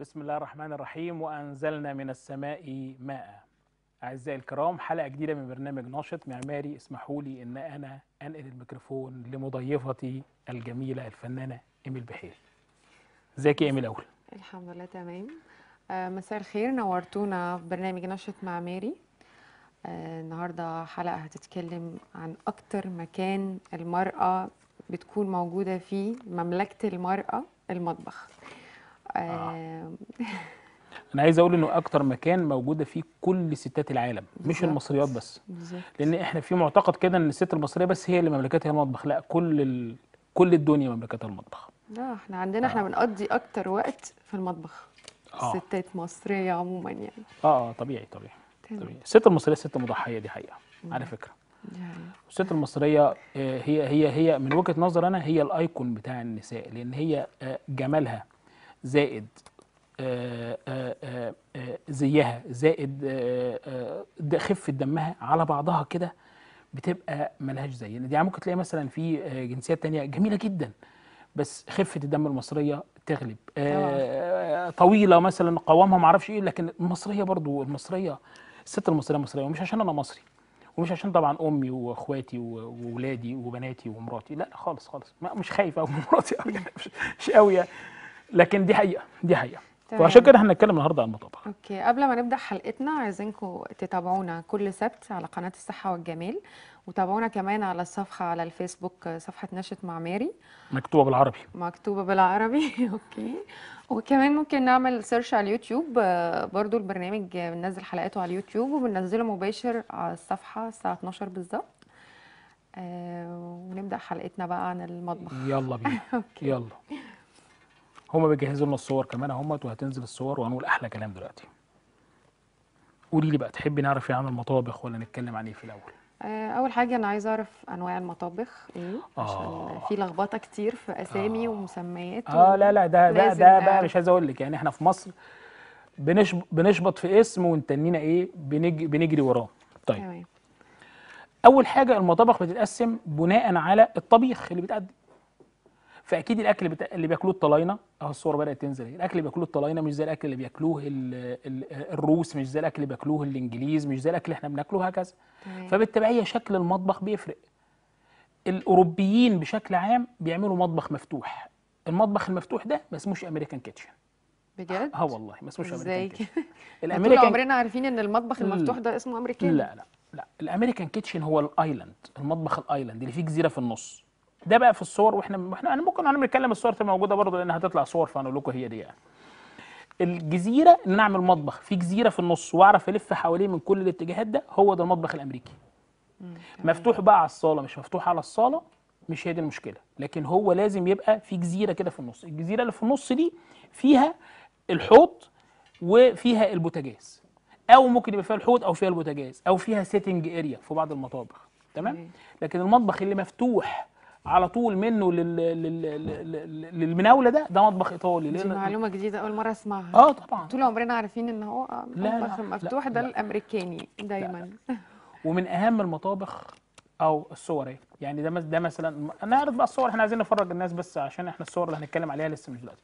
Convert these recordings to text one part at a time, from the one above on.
بسم الله الرحمن الرحيم وأنزلنا من السماء ماء أعزائي الكرام حلقة جديدة من برنامج ناشط معماري اسمحوا لي إن أنا أنقل الميكروفون لمضيفتي الجميلة الفنانة إيميل بحير ازيك يا إيميل أول الحمد لله تمام آه، مساء الخير نورتونا في برنامج ناشط معماري آه، النهارده حلقه هتتكلم عن اكتر مكان المراه بتكون موجوده فيه مملكه المراه المطبخ آه. آه. انا عايز اقول انه اكتر مكان موجوده فيه كل ستات العالم بالزبط. مش المصريات بس بالزبط. لان احنا في معتقد كده ان الست المصريه بس هي اللي مملكتها المطبخ لا كل ال... كل الدنيا مملكتها المطبخ لا احنا عندنا آه. احنا بنقضي اكتر وقت في المطبخ آه. ستات مصريه عموما يعني آه،, اه طبيعي طبيعي تمام. طبيعي الست المصريه ست مضحيه دي حقيقه مم. على فكره يعني. الست المصريه آه، هي هي هي من وجهه نظر انا هي الايكون بتاع النساء لان هي جمالها زائد آه، آه، آه، زيها زائد خفه دمها على بعضها كده بتبقى ملهاش زي يعني ممكن تلاقي مثلا في جنسيات تانية جميله جدا بس خفه الدم المصريه تغلب آه طويله مثلا قوامها ما اعرفش ايه لكن المصريه برضو المصريه الست المصريه مصريه ومش عشان انا مصري ومش عشان طبعا امي واخواتي واولادي وبناتي ومراتي لا خالص خالص ما مش خايف قوي من مراتي قوي مش قوي يعني لكن دي حقيقه دي حقيقه تمام. وعشان كده هنتكلم النهارده عن المطبخ. اوكي قبل ما نبدا حلقتنا عايزينكم تتابعونا كل سبت على قناه الصحه والجمال وتابعونا كمان على الصفحه على الفيسبوك صفحه نشط معماري مكتوبه بالعربي مكتوبه بالعربي اوكي وكمان ممكن نعمل سيرش على اليوتيوب برضو البرنامج بننزل حلقاته على اليوتيوب وبننزله مباشر على الصفحه الساعه 12 بالظبط آه، ونبدا حلقتنا بقى عن المطبخ يلا بينا يلا هما بيجهزوا لنا الصور كمان اهمت وهتنزل الصور وهنقول احلى كلام دلوقتي قولي لي بقى تحبي نعرف ايه عن المطابخ ولا نتكلم عن ايه في الاول آه، اول حاجه انا عايزه اعرف انواع المطابخ ايه عشان آه. في لخبطه كتير في اسامي آه. ومسميات اه لا لا ده ده ده بقى مش عايز اقول لك يعني احنا في مصر بنشبط في اسم ونتنينا ايه بنج بنجري وراه طيب تمام اول حاجه المطابخ بتتقسم بناء على الطبيخ اللي بيتقدم فاكيد الاكل بتا... اللي بياكلوه الطلاينه اهو الصور بدات تنزل الاكل اللي بياكلوه الطلاينه مش زي الاكل اللي بياكلوه ال... ال... الروس مش زي الاكل اللي بياكلوه الانجليز مش زي الاكل اللي احنا بناكله هكذا فبالتبعيه شكل المطبخ بيفرق الاوروبيين بشكل عام بيعملوا مطبخ مفتوح المطبخ المفتوح ده ما اسموش امريكان كيتشن بجد؟ اه والله ما اسموش امريكان كيتشن الامريكان طول عمرنا عارفين ان المطبخ المفتوح ده اسمه امريكان لا لا لا الامريكان كيتشن هو الايلاند المطبخ الايلاند اللي فيه جزيره في النص ده بقى في الصور واحنا احنا انا يعني ممكن انا بنتكلم الصور تبقى موجوده برضه لان هتطلع صور فانا اقول لكم هي دي يعني. الجزيره ان اعمل مطبخ في جزيره في النص واعرف الف حواليه من كل الاتجاهات ده هو ده المطبخ الامريكي مفتوح بقى على الصاله مش مفتوح على الصاله مش هي دي المشكله لكن هو لازم يبقى في جزيره كده في النص الجزيره اللي في النص دي فيها الحوض وفيها البوتاجاز او ممكن يبقى فيها الحوض او فيها البوتاجاز او فيها سيتنج اريا في بعض المطابخ تمام لكن المطبخ اللي مفتوح على طول منه لل... لل... لل... للمناوله ده ده مطبخ ايطالي لأن... دي معلومه جديده اول مره اسمعها اه طبعا طول عمرنا عارفين ان هو مطبخ مفتوح ده الامريكاني دايما ومن اهم المطابخ او الصور إيه؟ يعني ده ده مثلا نعرض بقى الصور احنا عايزين نفرج الناس بس عشان احنا الصور اللي هنتكلم عليها لسه مش دلوقتي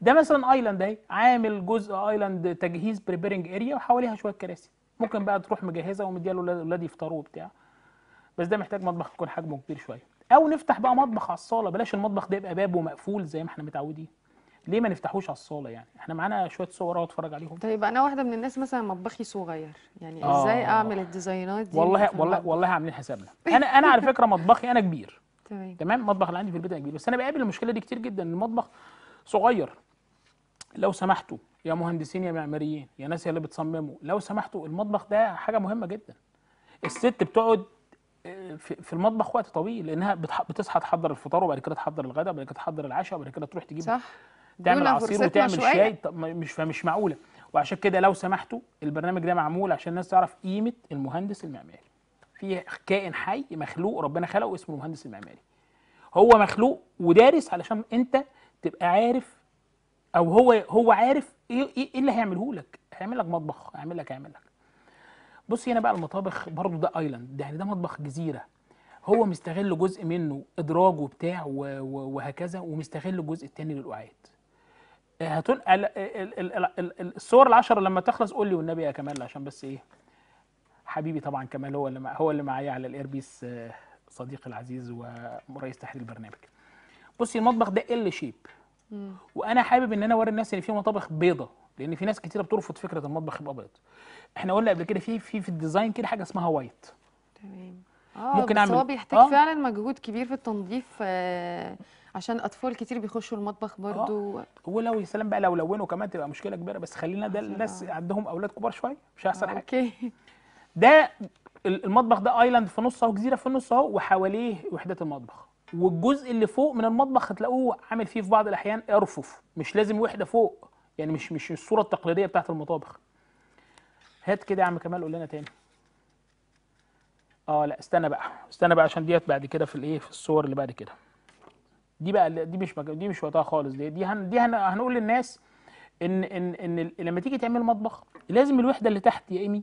ده مثلا ايلاند اهي عامل جزء ايلاند تجهيز بريبيرنج اريا وحواليها شويه كراسي ممكن بقى تروح مجهزه ومديها لاولاد يفطروا وبتاع بس ده محتاج مطبخ يكون حجمه كبير شويه او نفتح بقى مطبخ على الصاله بلاش المطبخ ده يبقى بابه مقفول زي ما احنا متعودين ليه ما نفتحوش على الصاله يعني احنا معانا شويه صور اهو اتفرج عليهم طيب انا واحده من الناس مثلا مطبخي صغير يعني آه ازاي اعمل الديزاينات دي والله والله والله عاملين حسابنا انا انا على فكره مطبخي انا كبير تمام تمام المطبخ اللي عندي في البيت انا كبير بس انا بقابل المشكله دي كتير جدا المطبخ صغير لو سمحتوا يا مهندسين يا معماريين يا ناس اللي بتصمموا لو سمحتوا المطبخ ده حاجه مهمه جدا الست بتقعد في المطبخ وقت طويل لانها بتصحى تحضر الفطار وبعد كده تحضر الغداء وبعد كده تحضر العشاء وبعد كده تروح تجيب صح تعمل عصير وتعمل شاي مش فمش معقوله وعشان كده لو سمحتوا البرنامج ده معمول عشان الناس تعرف قيمه المهندس المعماري في كائن حي مخلوق ربنا خلقه اسمه المهندس المعماري هو مخلوق ودارس علشان انت تبقى عارف او هو هو عارف ايه ايه اللي هيعمله لك هيعمل لك مطبخ هيعمل لك هيعمل لك بص هنا بقى المطابخ برضو ده ايلاند ده يعني ده مطبخ جزيره هو مستغل جزء منه ادراج وبتاع وهكذا ومستغل الجزء الثاني للقعاد آه، هتنقل الصور العشره لما تخلص قول لي والنبي يا كمال عشان بس ايه حبيبي طبعا كمال هو اللي هو اللي معايا على الايربيس آه، صديقي العزيز ورئيس تحرير البرنامج بصي المطبخ ده ال شيب وانا حابب ان انا اوري الناس ان في مطابخ بيضه لان في ناس كتيره بترفض فكره المطبخ يبقى بيض احنا قلنا قبل كده في في في الديزاين كده حاجه اسمها وايت تمام اه ممكن بس اعمل هو بيحتاج آه. فعلا مجهود كبير في التنظيف آه عشان اطفال كتير بيخشوا المطبخ آه. برضو آه. ولو يا سلام بقى لو لونوا كمان تبقى مشكله كبيره بس خلينا ده الناس آه. عندهم اولاد كبار شويه مش هيحصل آه. حاجه اوكي ده المطبخ ده ايلاند في نص اهو جزيره في النص اهو وحواليه وحدات المطبخ والجزء اللي فوق من المطبخ هتلاقوه عامل فيه في بعض الاحيان ارفف مش لازم وحده فوق يعني مش مش الصوره التقليديه بتاعت المطابخ هات كده يا عم كمال قول لنا تاني اه لا استنى بقى استنى بقى عشان ديت بعد كده في الايه في الصور اللي بعد كده دي بقى دي مش مج... دي مش وقتها خالص دي دي, هن... دي هن... هنقول للناس ان ان ان لما تيجي تعمل مطبخ لازم الوحده اللي تحت يا ايمي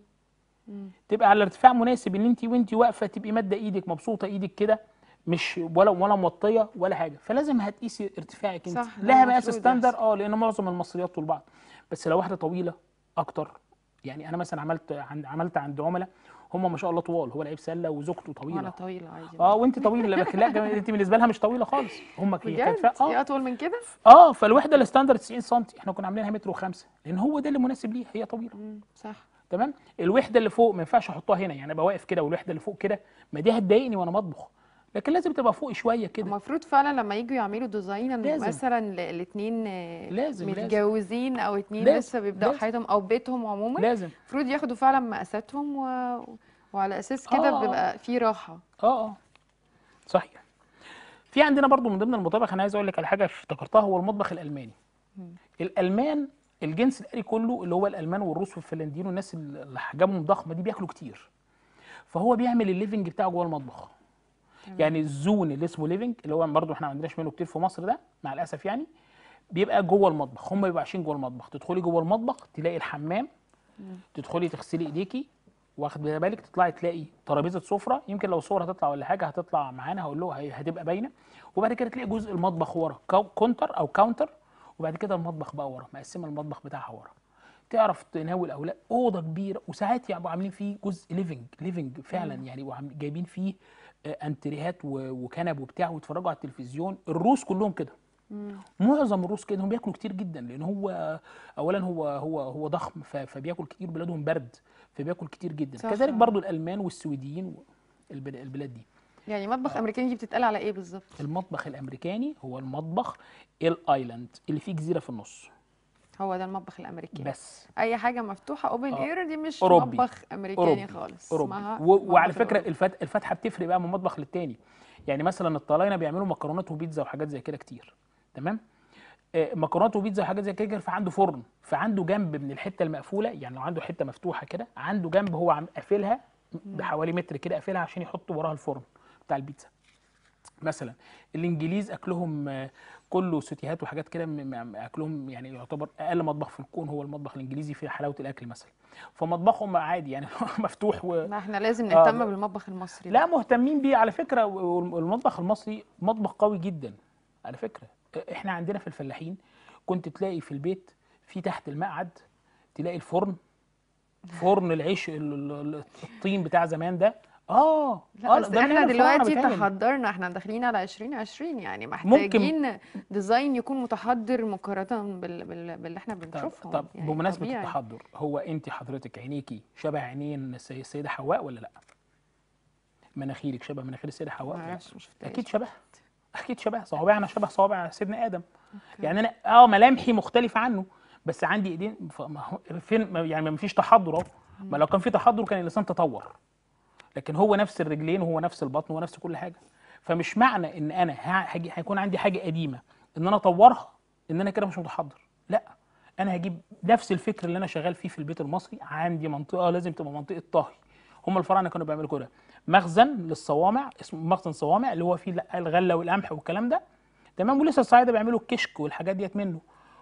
تبقى على ارتفاع مناسب ان انت وانت واقفه تبقي ماده ايدك مبسوطه ايدك كده مش ولا ولا موطيه ولا حاجه فلازم هتقيسي ارتفاعك انت لها مقاس ستاندر اه لان معظم المصريات طول بعض بس لو واحده طويله اكتر يعني انا مثلا عملت عند عملت عند عملاء هم ما شاء الله طوال هو لعيب سله وزوجته طويله انا طويله اه وانت طويله لكن لا انت بالنسبه لها مش طويله خالص هم كانت اه اطول من كده اه فالوحده الستاندرد 90 سم احنا كنا عاملينها متر وخمسه لان هو ده اللي مناسب ليها هي طويله صح تمام الوحده اللي فوق ما ينفعش احطها هنا يعني ابقى واقف كده والوحده اللي فوق كده ما دي هتضايقني وانا بطبخ لكن لازم تبقى فوق شويه كده المفروض فعلا لما يجوا يعملوا ديزاين مثلا الاثنين متجوزين او اثنين لسه بيبداوا حياتهم او بيتهم عموما لازم المفروض ياخدوا فعلا مقاساتهم و... وعلى اساس كده آه. بيبقى في راحه اه اه صحيح في عندنا برضو من ضمن المطابخ انا عايز اقول لك على حاجه افتكرتها هو المطبخ الالماني م. الالمان الجنس الآلي كله اللي هو الالمان والروس والفنلنديين والناس اللي احجامهم ضخمه دي بياكلوا كتير فهو بيعمل الليفنج بتاعه جوه المطبخ يعني الزون اللي اسمه ليفنج اللي هو برضه احنا ما عندناش منه كتير في مصر ده مع الاسف يعني بيبقى جوه المطبخ هم بيبقوا عايشين جوه المطبخ تدخلي جوه المطبخ تلاقي الحمام تدخلي تغسلي ايديكي واخد بالك تطلعي تلاقي ترابيزه سفره يمكن لو صور هتطلع ولا حاجه هتطلع معانا هقول له هتبقى باينه وبعد كده تلاقي جزء المطبخ ورا كونتر او كاونتر وبعد كده المطبخ بقى ورا مقسمه المطبخ بتاعها ورا تعرف تناول لا اوضه كبيره وساعات يعني عاملين فيه جزء ليفنج ليفنج فعلا يعني جايبين فيه آه، انتريهات وكنب وبتاع ويتفرجوا على التلفزيون الروس كلهم كده معظم الروس كده هم بياكلوا كتير جدا لان هو اولا هو هو هو ضخم فبياكل كتير بلادهم برد فبياكل كتير جدا صح كذلك برضو الالمان والسويديين البلاد دي يعني مطبخ آه. امريكاني دي بتتقال على ايه بالظبط المطبخ الامريكاني هو المطبخ الايلاند اللي فيه جزيره في النص هو ده المطبخ الامريكي بس اي حاجه مفتوحه اوبن اير آه. دي مش أوروبي. مطبخ امريكاني أوروبي. خالص أوروبي. و... وعلى فكره الفت... الفتحه بتفرق بقى من مطبخ للتاني يعني مثلا الطلاينه بيعملوا مكرونات وبيتزا وحاجات زي كده كتير تمام آه، مكرونات وبيتزا وحاجات زي كده فعنده فرن فعنده جنب من الحته المقفوله يعني لو عنده حته مفتوحه كده عنده جنب هو قافلها بحوالي متر كده قافلها عشان يحط وراها الفرن بتاع البيتزا مثلا الانجليز اكلهم آه، كله سوتيهات وحاجات كده اكلهم يعني يعتبر اقل مطبخ في الكون هو المطبخ الانجليزي في حلاوه الاكل مثلا فمطبخهم عادي يعني مفتوح و... ما احنا لازم آه، نهتم آه بالمطبخ المصري لا مهتمين بيه على فكره والمطبخ المصري مطبخ قوي جدا على فكره آه، احنا عندنا في الفلاحين كنت تلاقي في البيت في تحت المقعد تلاقي الفرن فرن العيش الطين بتاع زمان ده آه. آه، لا بس ده احنا دلوقتي تحضرنا احنا داخلين على 2020 يعني ممكن محتاجين ديزاين يكون متحضر مقارنة بال... بال... باللي احنا طب طب يعني بمناسبة طبيعي التحضر هو انت حضرتك عينيكي شبه عينين السيدة حواء ولا لا؟ مناخيرك شبه مناخير السيدة حواء ولا لا؟ اكيد شبه اكيد شبه صوابعنا شبه صوابع سيدنا آدم اوكي يعني انا اه ملامحي مختلفة عنه بس عندي ايدين فين يعني ما فيش تحضر اهو ما لو كان في تحضر كان الانسان تطور لكن هو نفس الرجلين وهو نفس البطن ونفس نفس كل حاجه فمش معنى ان انا هيكون عندي حاجه قديمه ان انا اطورها ان انا كده مش متحضر لا انا هجيب نفس الفكر اللي انا شغال فيه في البيت المصري عندي منطقه آه، لازم تبقى منطقه طهي هم الفراعنه كانوا بيعملوا كده مخزن للصوامع اسمه مخزن صوامع اللي هو فيه الغله والقمح والكلام ده تمام ولسه الصعايده بيعملوا الكشك والحاجات ديت منه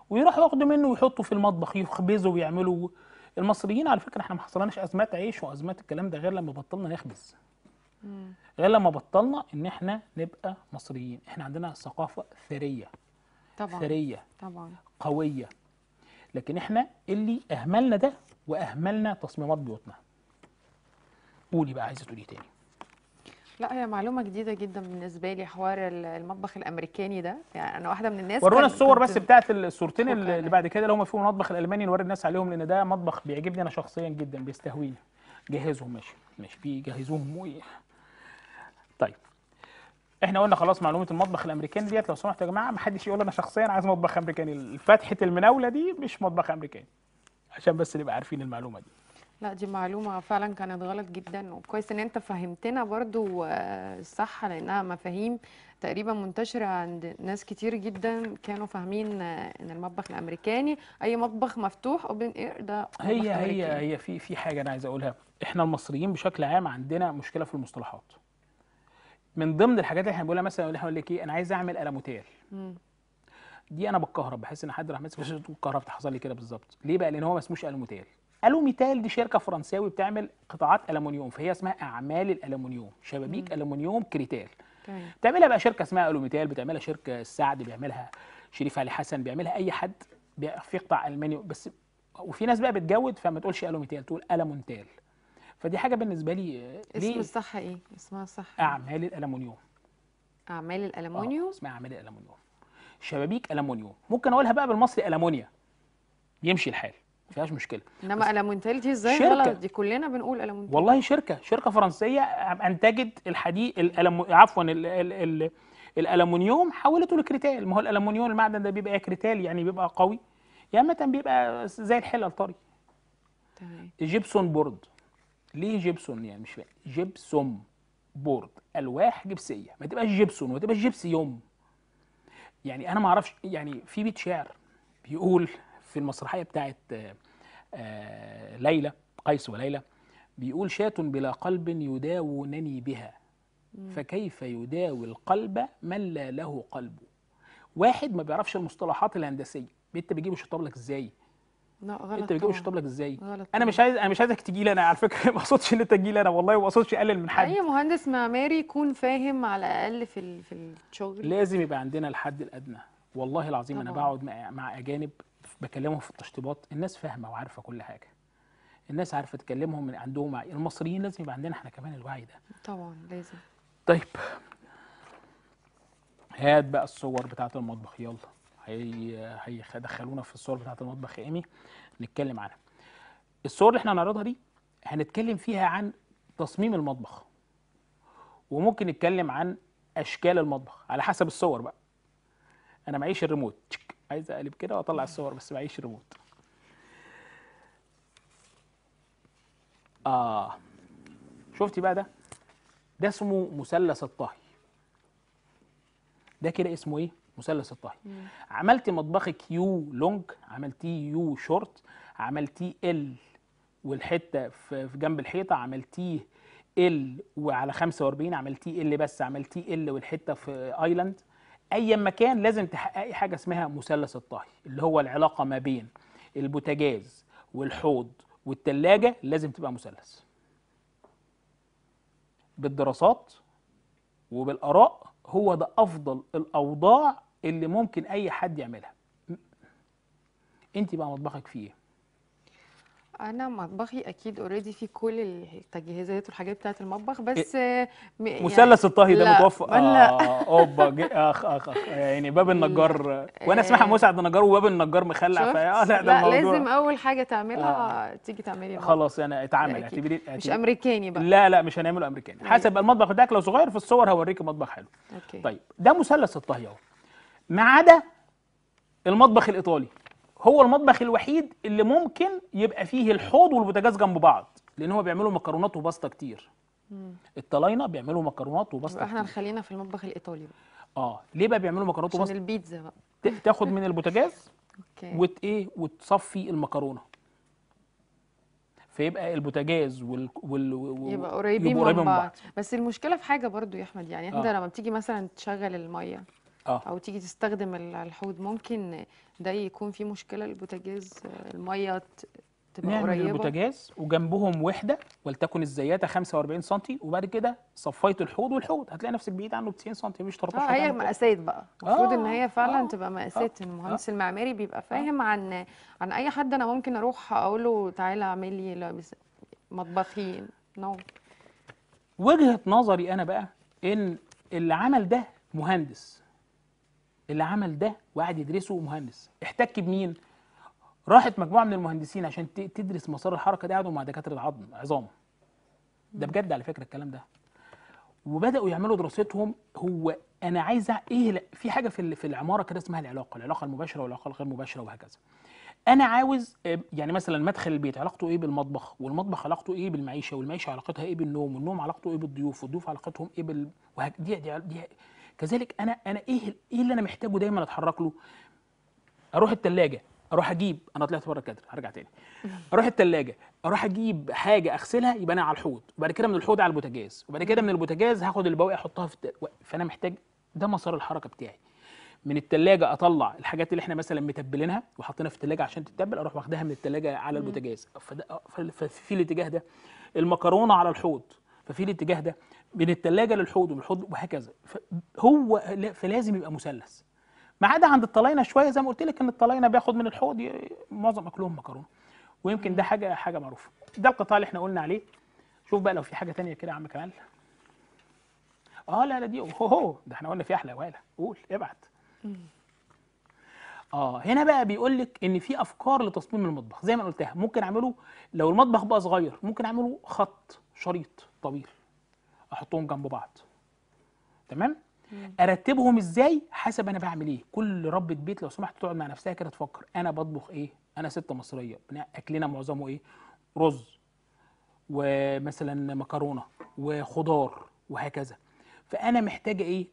ويروح ياخدوا منه ويحطوا في المطبخ يخبزوا ويعملوا المصريين على فكره احنا ما حصلناش ازمات عيش وازمات الكلام ده غير لما بطلنا نخبز غير لما بطلنا ان احنا نبقى مصريين احنا عندنا ثقافه ثريه طبعا ثريه طبعا قويه لكن احنا اللي اهملنا ده واهملنا تصميمات بيوتنا قولي بقى عايزه تقولي إيه تاني لا هي معلومه جديده جدا بالنسبه لي حوار المطبخ الامريكاني ده يعني انا واحده من الناس ورونا الصور بس بتاعت الصورتين اللي, يعني. بعد كده اللي هم فيهم المطبخ الالماني نوري الناس عليهم لان ده مطبخ بيعجبني انا شخصيا جدا بيستهويني جهزهم ماشي ماشي بيجهزوهم وايه طيب احنا قلنا خلاص معلومه المطبخ الامريكاني ديت لو سمحتوا يا جماعه ما حدش يقول انا شخصيا عايز مطبخ امريكاني فتحه المناوله دي مش مطبخ امريكاني عشان بس نبقى عارفين المعلومه دي لا دي معلومة فعلا كانت غلط جدا وكويس ان انت فهمتنا برضو آه، صح لانها مفاهيم تقريبا منتشرة عند ناس كتير جدا كانوا فاهمين آه، ان المطبخ الامريكاني اي مطبخ مفتوح اوبن اير ده هي هي أمريكاني. هي في في حاجة انا عايز اقولها احنا المصريين بشكل عام عندنا مشكلة في المصطلحات من ضمن الحاجات اللي احنا بنقولها مثلا بنقول لك ايه انا عايز اعمل قلموتيل دي انا بتكهرب بحس ان حد راح ماسك كهربت حصل لي كده بالظبط ليه بقى لان هو ما اسموش قلموتيل قالوا ميتال دي شركه فرنساوي بتعمل قطاعات الومنيوم فهي اسمها اعمال الالومنيوم شبابيك الومنيوم كريتال بتعملها بقى شركه اسمها الوميتال بتعملها شركه السعد بيعملها شريف علي حسن بيعملها اي حد في قطاع المانيو بس وفي ناس بقى بتجود فما تقولش الوميتال تقول المونتال فدي حاجه بالنسبه لي آه، اسم الصح ايه اسمها الصح اعمال الالومنيوم اعمال آه، الالومنيوم اسمها اعمال الالومنيوم شبابيك الومنيوم ممكن اقولها بقى بالمصري المونيا يمشي الحال ما فيهاش مشكله انما المونتال دي ازاي غلط دي كلنا بنقول المونتال والله شركه شركه فرنسيه انتجت الحديد الألم... عفوا ال... ال... ال... الالومنيوم حولته لكريتال ما هو الالومنيوم المعدن ده بيبقى كريتال يعني بيبقى قوي يا اما بيبقى زي الحله الطري تمام جبسون بورد ليه جبسون يعني مش فاهم جيبسون بورد الواح جبسيه ما تبقاش جبسون وتبقى جبسيوم يعني انا ما اعرفش يعني في بيت شعر بيقول في المسرحيه بتاعه آه، آه، ليلى قيس وليلى بيقول شاة بلا قلب يداونني بها فكيف يداوي القلب من لا له قلبه واحد ما بيعرفش المصطلحات الهندسيه انت بتجيب الشطاب لك ازاي لا غلط انت بتجيب الشطاب لك ازاي غلط انا مش عايز انا مش عايزك تجي لي انا على فكره ما اقصدش ان انت تجي لي انا والله ما اقصدش اقلل من حد اي مهندس معماري يكون فاهم على الاقل في في الشغل لازم يبقى عندنا الحد الادنى والله العظيم طبعا. انا بقعد مع اجانب بكلمهم في التشطيبات الناس فاهمه وعارفه كل حاجه الناس عارفه تكلمهم من عندهم المصريين لازم يبقى عندنا احنا كمان الوعي ده طبعا لازم طيب هات بقى الصور بتاعه المطبخ يلا هي هيدخلونا في الصور بتاعه المطبخ يا ايمي نتكلم عنها الصور اللي احنا هنعرضها دي هنتكلم فيها عن تصميم المطبخ وممكن نتكلم عن اشكال المطبخ على حسب الصور بقى انا معيش الريموت عايز اقلب كده واطلع الصور بس معيش ريموت اه شفتي بقى ده ده اسمه مثلث الطهي ده كده اسمه ايه مثلث الطهي عملتي مطبخك يو لونج عملتيه يو شورت عملتيه ال والحته في جنب الحيطه عملتيه ال وعلى 45 عملتيه ال بس عملتيه ال والحته في ايلاند ايا ما كان لازم تحققي حاجه اسمها مثلث الطهي اللي هو العلاقه ما بين البوتاجاز والحوض والتلاجة لازم تبقى مثلث بالدراسات وبالاراء هو ده افضل الاوضاع اللي ممكن اي حد يعملها انت بقى مطبخك فيه ايه انا مطبخي اكيد اوريدي فيه كل التجهيزات والحاجات بتاعه المطبخ إيه، بس إيه يعني مثلث الطهي ده متوفر آه،, آه اوبا اخ اخ اخ يعني باب النجار آه، وانا اسمها مسعد نجار وباب النجار مخلع فا آه، لا ده لا الموضوع لازم اول حاجه تعملها آه تيجي تعملي خلاص انا يعني اتعامل اعتبري مش امريكاني بقى لا لا مش هنعمله امريكاني أيوة. حسب المطبخ بتاعك لو صغير في الصور هوريك مطبخ حلو أوكي. طيب ده مثلث الطهي اهو ما عدا المطبخ الايطالي هو المطبخ الوحيد اللي ممكن يبقى فيه الحوض والبوتاجاز جنب بعض لان هو بيعملوا مكرونات وباستا كتير الطلاينه بيعملوا مكرونات وباستا احنا خلينا في المطبخ الايطالي اه ليه بقى بيعملوا مكرونات وباستا عشان البيتزا بقى تاخد من البوتاجاز وت ايه وتصفي المكرونه فيبقى البوتاجاز وال, وال... وال... يبقى قريبين من, من بعض بس المشكله في حاجه برضو يا احمد يعني انت آه. لما بتيجي مثلا تشغل الميه آه. او تيجي تستخدم الحوض ممكن ده يكون في مشكله البوتاجاز الميه تبقى نعمل قريبه البوتاجاز وجنبهم وحده ولتكن الزياده 45 سم وبعد كده صفيت الحوض والحوض هتلاقي نفسك بعيد عنه 90 سم مش 13 اه هي مقاسات بقى المفروض آه ان هي آه، فعلا آه تبقى مقاسات آه المهندس آه المعماري بيبقى آه. فاهم آه عن عن اي حد انا ممكن اروح اقول له تعالى اعمل لي مطبخي نو وجهه نظري انا بقى ان اللي عمل ده مهندس اللي عمل ده وقعد يدرسه مهندس احتك بمين راحت مجموعه من المهندسين عشان تدرس مسار الحركه دي قعدوا مع دكاتره العظم عظام ده بجد على فكره الكلام ده وبداوا يعملوا دراستهم هو انا عايز ايه لا في حاجه في في العماره كده اسمها العلاقه العلاقه المباشره والعلاقه الغير مباشره وهكذا انا عاوز آه، يعني مثلا مدخل البيت علاقته ايه بالمطبخ والمطبخ علاقته ايه بالمعيشه والمعيشه علاقتها ايه بالنوم والنوم علاقته ايه بالضيوف والضيوف علاقتهم ايه بال دي, دي, دي كذلك انا انا ايه ايه اللي انا محتاجه دايما اتحرك له اروح الثلاجه اروح اجيب انا طلعت بره الكادر هرجع تاني اروح الثلاجه اروح اجيب حاجه اغسلها يبقى انا على الحوض وبعد كده من الحوض على البوتاجاز وبعد كده من البوتاجاز هاخد البواقي احطها في التل... فانا محتاج ده مسار الحركه بتاعي من التلاجة اطلع الحاجات اللي احنا مثلا متبلينها وحاطينها في التلاجة عشان تتبل اروح واخدها من التلاجة على البوتاجاز ففي الاتجاه ده المكرونه على الحوض ففي الاتجاه ده من الثلاجه للحوض ومن الحوض وهكذا هو فلازم يبقى مثلث ما عدا عند الطلاينه شويه زي ما قلت لك ان الطلاينه بياخد من الحوض معظم اكلهم مكرونه ويمكن ده حاجه حاجه معروفه ده القطاع اللي احنا قلنا عليه شوف بقى لو في حاجه تانية كده يا عم كمال اه لا لا دي هو هو ده احنا قلنا في احلى وهلا قول ابعت اه هنا بقى بيقول لك ان في افكار لتصميم المطبخ زي ما قلتها ممكن اعمله لو المطبخ بقى صغير ممكن اعمله خط شريط طويل احطهم جنب بعض تمام مم. ارتبهم ازاي حسب انا بعمل ايه كل ربة بيت لو سمحت تقعد مع نفسها كده تفكر انا بطبخ ايه انا ست مصريه اكلنا معظمه ايه رز ومثلا مكرونه وخضار وهكذا فانا محتاجه ايه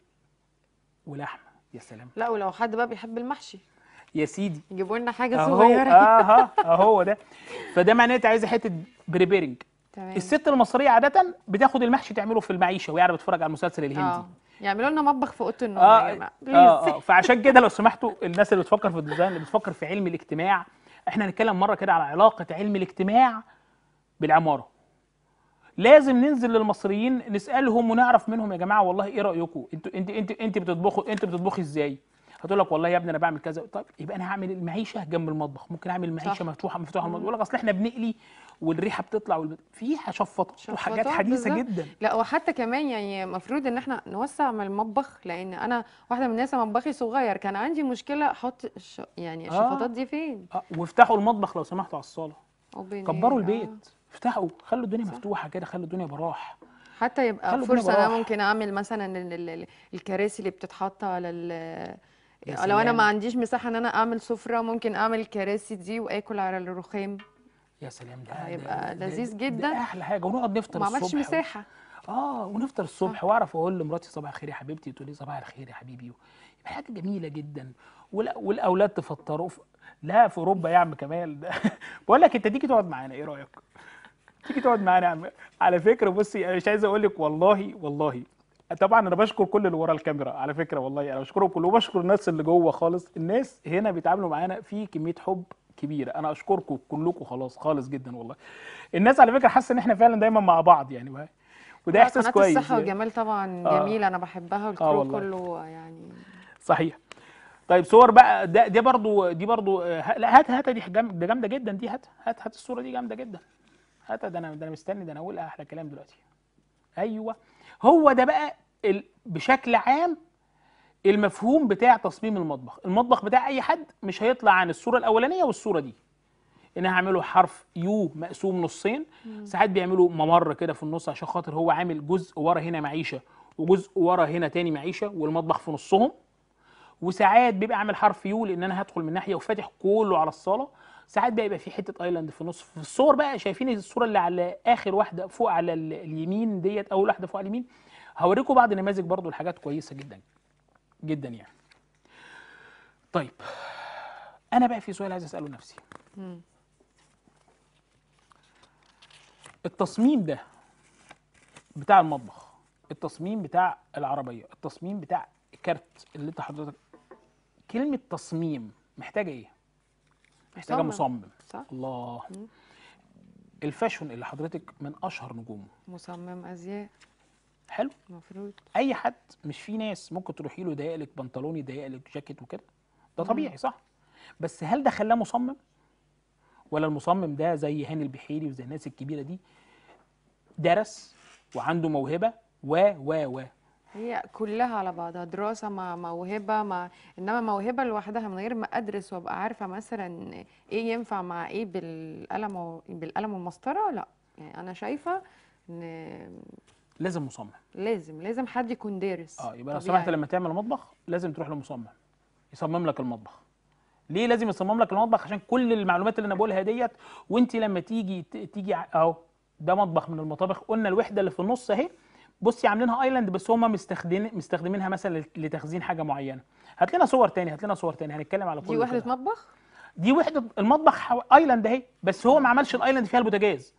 ولحمه يا سلام لا ولو حد بقى بيحب المحشي يا سيدي يجيبوا لنا حاجه صغيره اهو اهو اهو ده فده معناه انت عايزه حته بريبيرنج تمام الست المصريه عاده بتاخد المحشي تعمله في المعيشه وهي قاعده بتتفرج على المسلسل الهندي آه. يعملوا لنا مطبخ في اوضه النوم آه يا جماعه آه, آه،, آه فعشان كده لو سمحتوا الناس اللي بتفكر في الديزاين اللي بتفكر في علم الاجتماع احنا هنتكلم مره كده على علاقه علم الاجتماع بالعماره لازم ننزل للمصريين نسالهم ونعرف منهم يا جماعه والله ايه رايكم انتوا انت انت انت بتطبخوا انت بتطبخي ازاي هتقول لك والله يا ابني انا بعمل كذا طيب يبقى انا هعمل المعيشه جنب المطبخ ممكن اعمل المعيشه مفتوحه مفتوحه المطبخ يقول لك اصل احنا بنقلي والريحه بتطلع والب... فيها شفطه وحاجات حديثه بزا. جدا لا وحتى كمان يعني المفروض ان احنا نوسع من المطبخ لان انا واحده من الناس مطبخي صغير كان عندي مشكله احط الش... يعني الشفطات آه. دي فين آه. وافتحوا المطبخ لو سمحتوا على الصاله كبروا إيه؟ البيت آه. افتحوا خلوا الدنيا صح. مفتوحه كده خلوا الدنيا براح حتى يبقى فرصه انا ممكن اعمل مثلا الكراسي اللي بتتحط على لو انا ما عنديش مساحه ان انا اعمل سفره ممكن اعمل الكراسي دي واكل على الرخام يا سلام ده هيبقى لذيذ جدا ده احلى حاجه ونقعد نفطر الصبح ما عملتش مساحه و... اه ونفطر الصبح آه. واعرف اقول لمراتي صباح الخير يا حبيبتي تقول لي صباح الخير يا حبيبي يبقى حاجه جميله جدا ولا والاولاد تفطروا في... لا في اوروبا يا عم كمال بقول لك انت تيجي تقعد معانا ايه رايك؟ تيجي تقعد معانا يا عم على فكره بصي انا مش عايز اقول لك والله والله طبعا انا بشكر كل اللي ورا الكاميرا على فكره والله انا بشكرهم كله وبشكر الناس اللي جوه خالص الناس هنا بيتعاملوا معانا في كميه حب كبيره انا اشكركم كلكم خلاص خالص جدا والله الناس على فكره حاسه ان احنا فعلا دايما مع بعض يعني بقى. وده احساس كويس قناه الصحه يعني. والجمال طبعا آه. جميله انا بحبها آه، والكرو آه كله يعني صحيح طيب صور بقى ده دي برضو دي برضو آه، لا هات هات دي ده جامده جدا دي هات هات هات الصوره دي جامده جدا هات ده انا ده انا مستني ده انا اقول احلى كلام دلوقتي ايوه هو ده بقى ال... بشكل عام المفهوم بتاع تصميم المطبخ المطبخ بتاع اي حد مش هيطلع عن الصوره الاولانيه والصوره دي ان هعمله حرف يو مقسوم نصين ساعات بيعملوا ممر كده في النص عشان خاطر هو عامل جزء ورا هنا معيشه وجزء ورا هنا تاني معيشه والمطبخ في نصهم وساعات بيبقى عامل حرف يو لان انا هدخل من ناحيه وفاتح كله على الصاله ساعات بقى يبقى في حته ايلاند في النص في الصور بقى شايفين الصوره اللي على اخر واحده فوق على اليمين ديت اول واحده فوق على اليمين هوريكم بعض النماذج برضو لحاجات كويسه جدا جدا يعني طيب انا بقى في سؤال عايز اساله لنفسي التصميم ده بتاع المطبخ التصميم بتاع العربيه التصميم بتاع الكارت اللي انت حضرتك كلمه تصميم محتاجه ايه محتاجه مصمم صح الله الفاشون اللي حضرتك من اشهر نجومه مصمم ازياء حلو مفروض اي حد مش في ناس ممكن تروحي له يضايق لك بنطلون يضايق لك جاكيت وكده ده طبيعي صح بس هل ده خلاه مصمم ولا المصمم ده زي هاني البحيري وزي الناس الكبيره دي درس وعنده موهبه و و و هي كلها على بعضها دراسه مع موهبه مع انما موهبه لوحدها من غير ما ادرس وابقى عارفه مثلا ايه ينفع مع ايه بالقلم و... بالقلم والمسطره لا يعني انا شايفه ان لازم مصمم لازم لازم حد يكون دارس اه يبقى لو سمحت لما تعمل مطبخ لازم تروح لمصمم يصمم لك المطبخ ليه لازم يصمم لك المطبخ عشان كل المعلومات اللي انا بقولها ديت وانت لما تيجي تيجي اهو ده مطبخ من المطابخ قلنا الوحده اللي في النص اهي بصي عاملينها ايلاند بس هم مستخدمين مستخدمينها مثلا لتخزين حاجه معينه هات لنا صور تاني هات لنا صور تاني هنتكلم على كل دي وحده مطبخ دي وحده المطبخ ايلاند اهي بس هو ما عملش الايلاند فيها البوتاجاز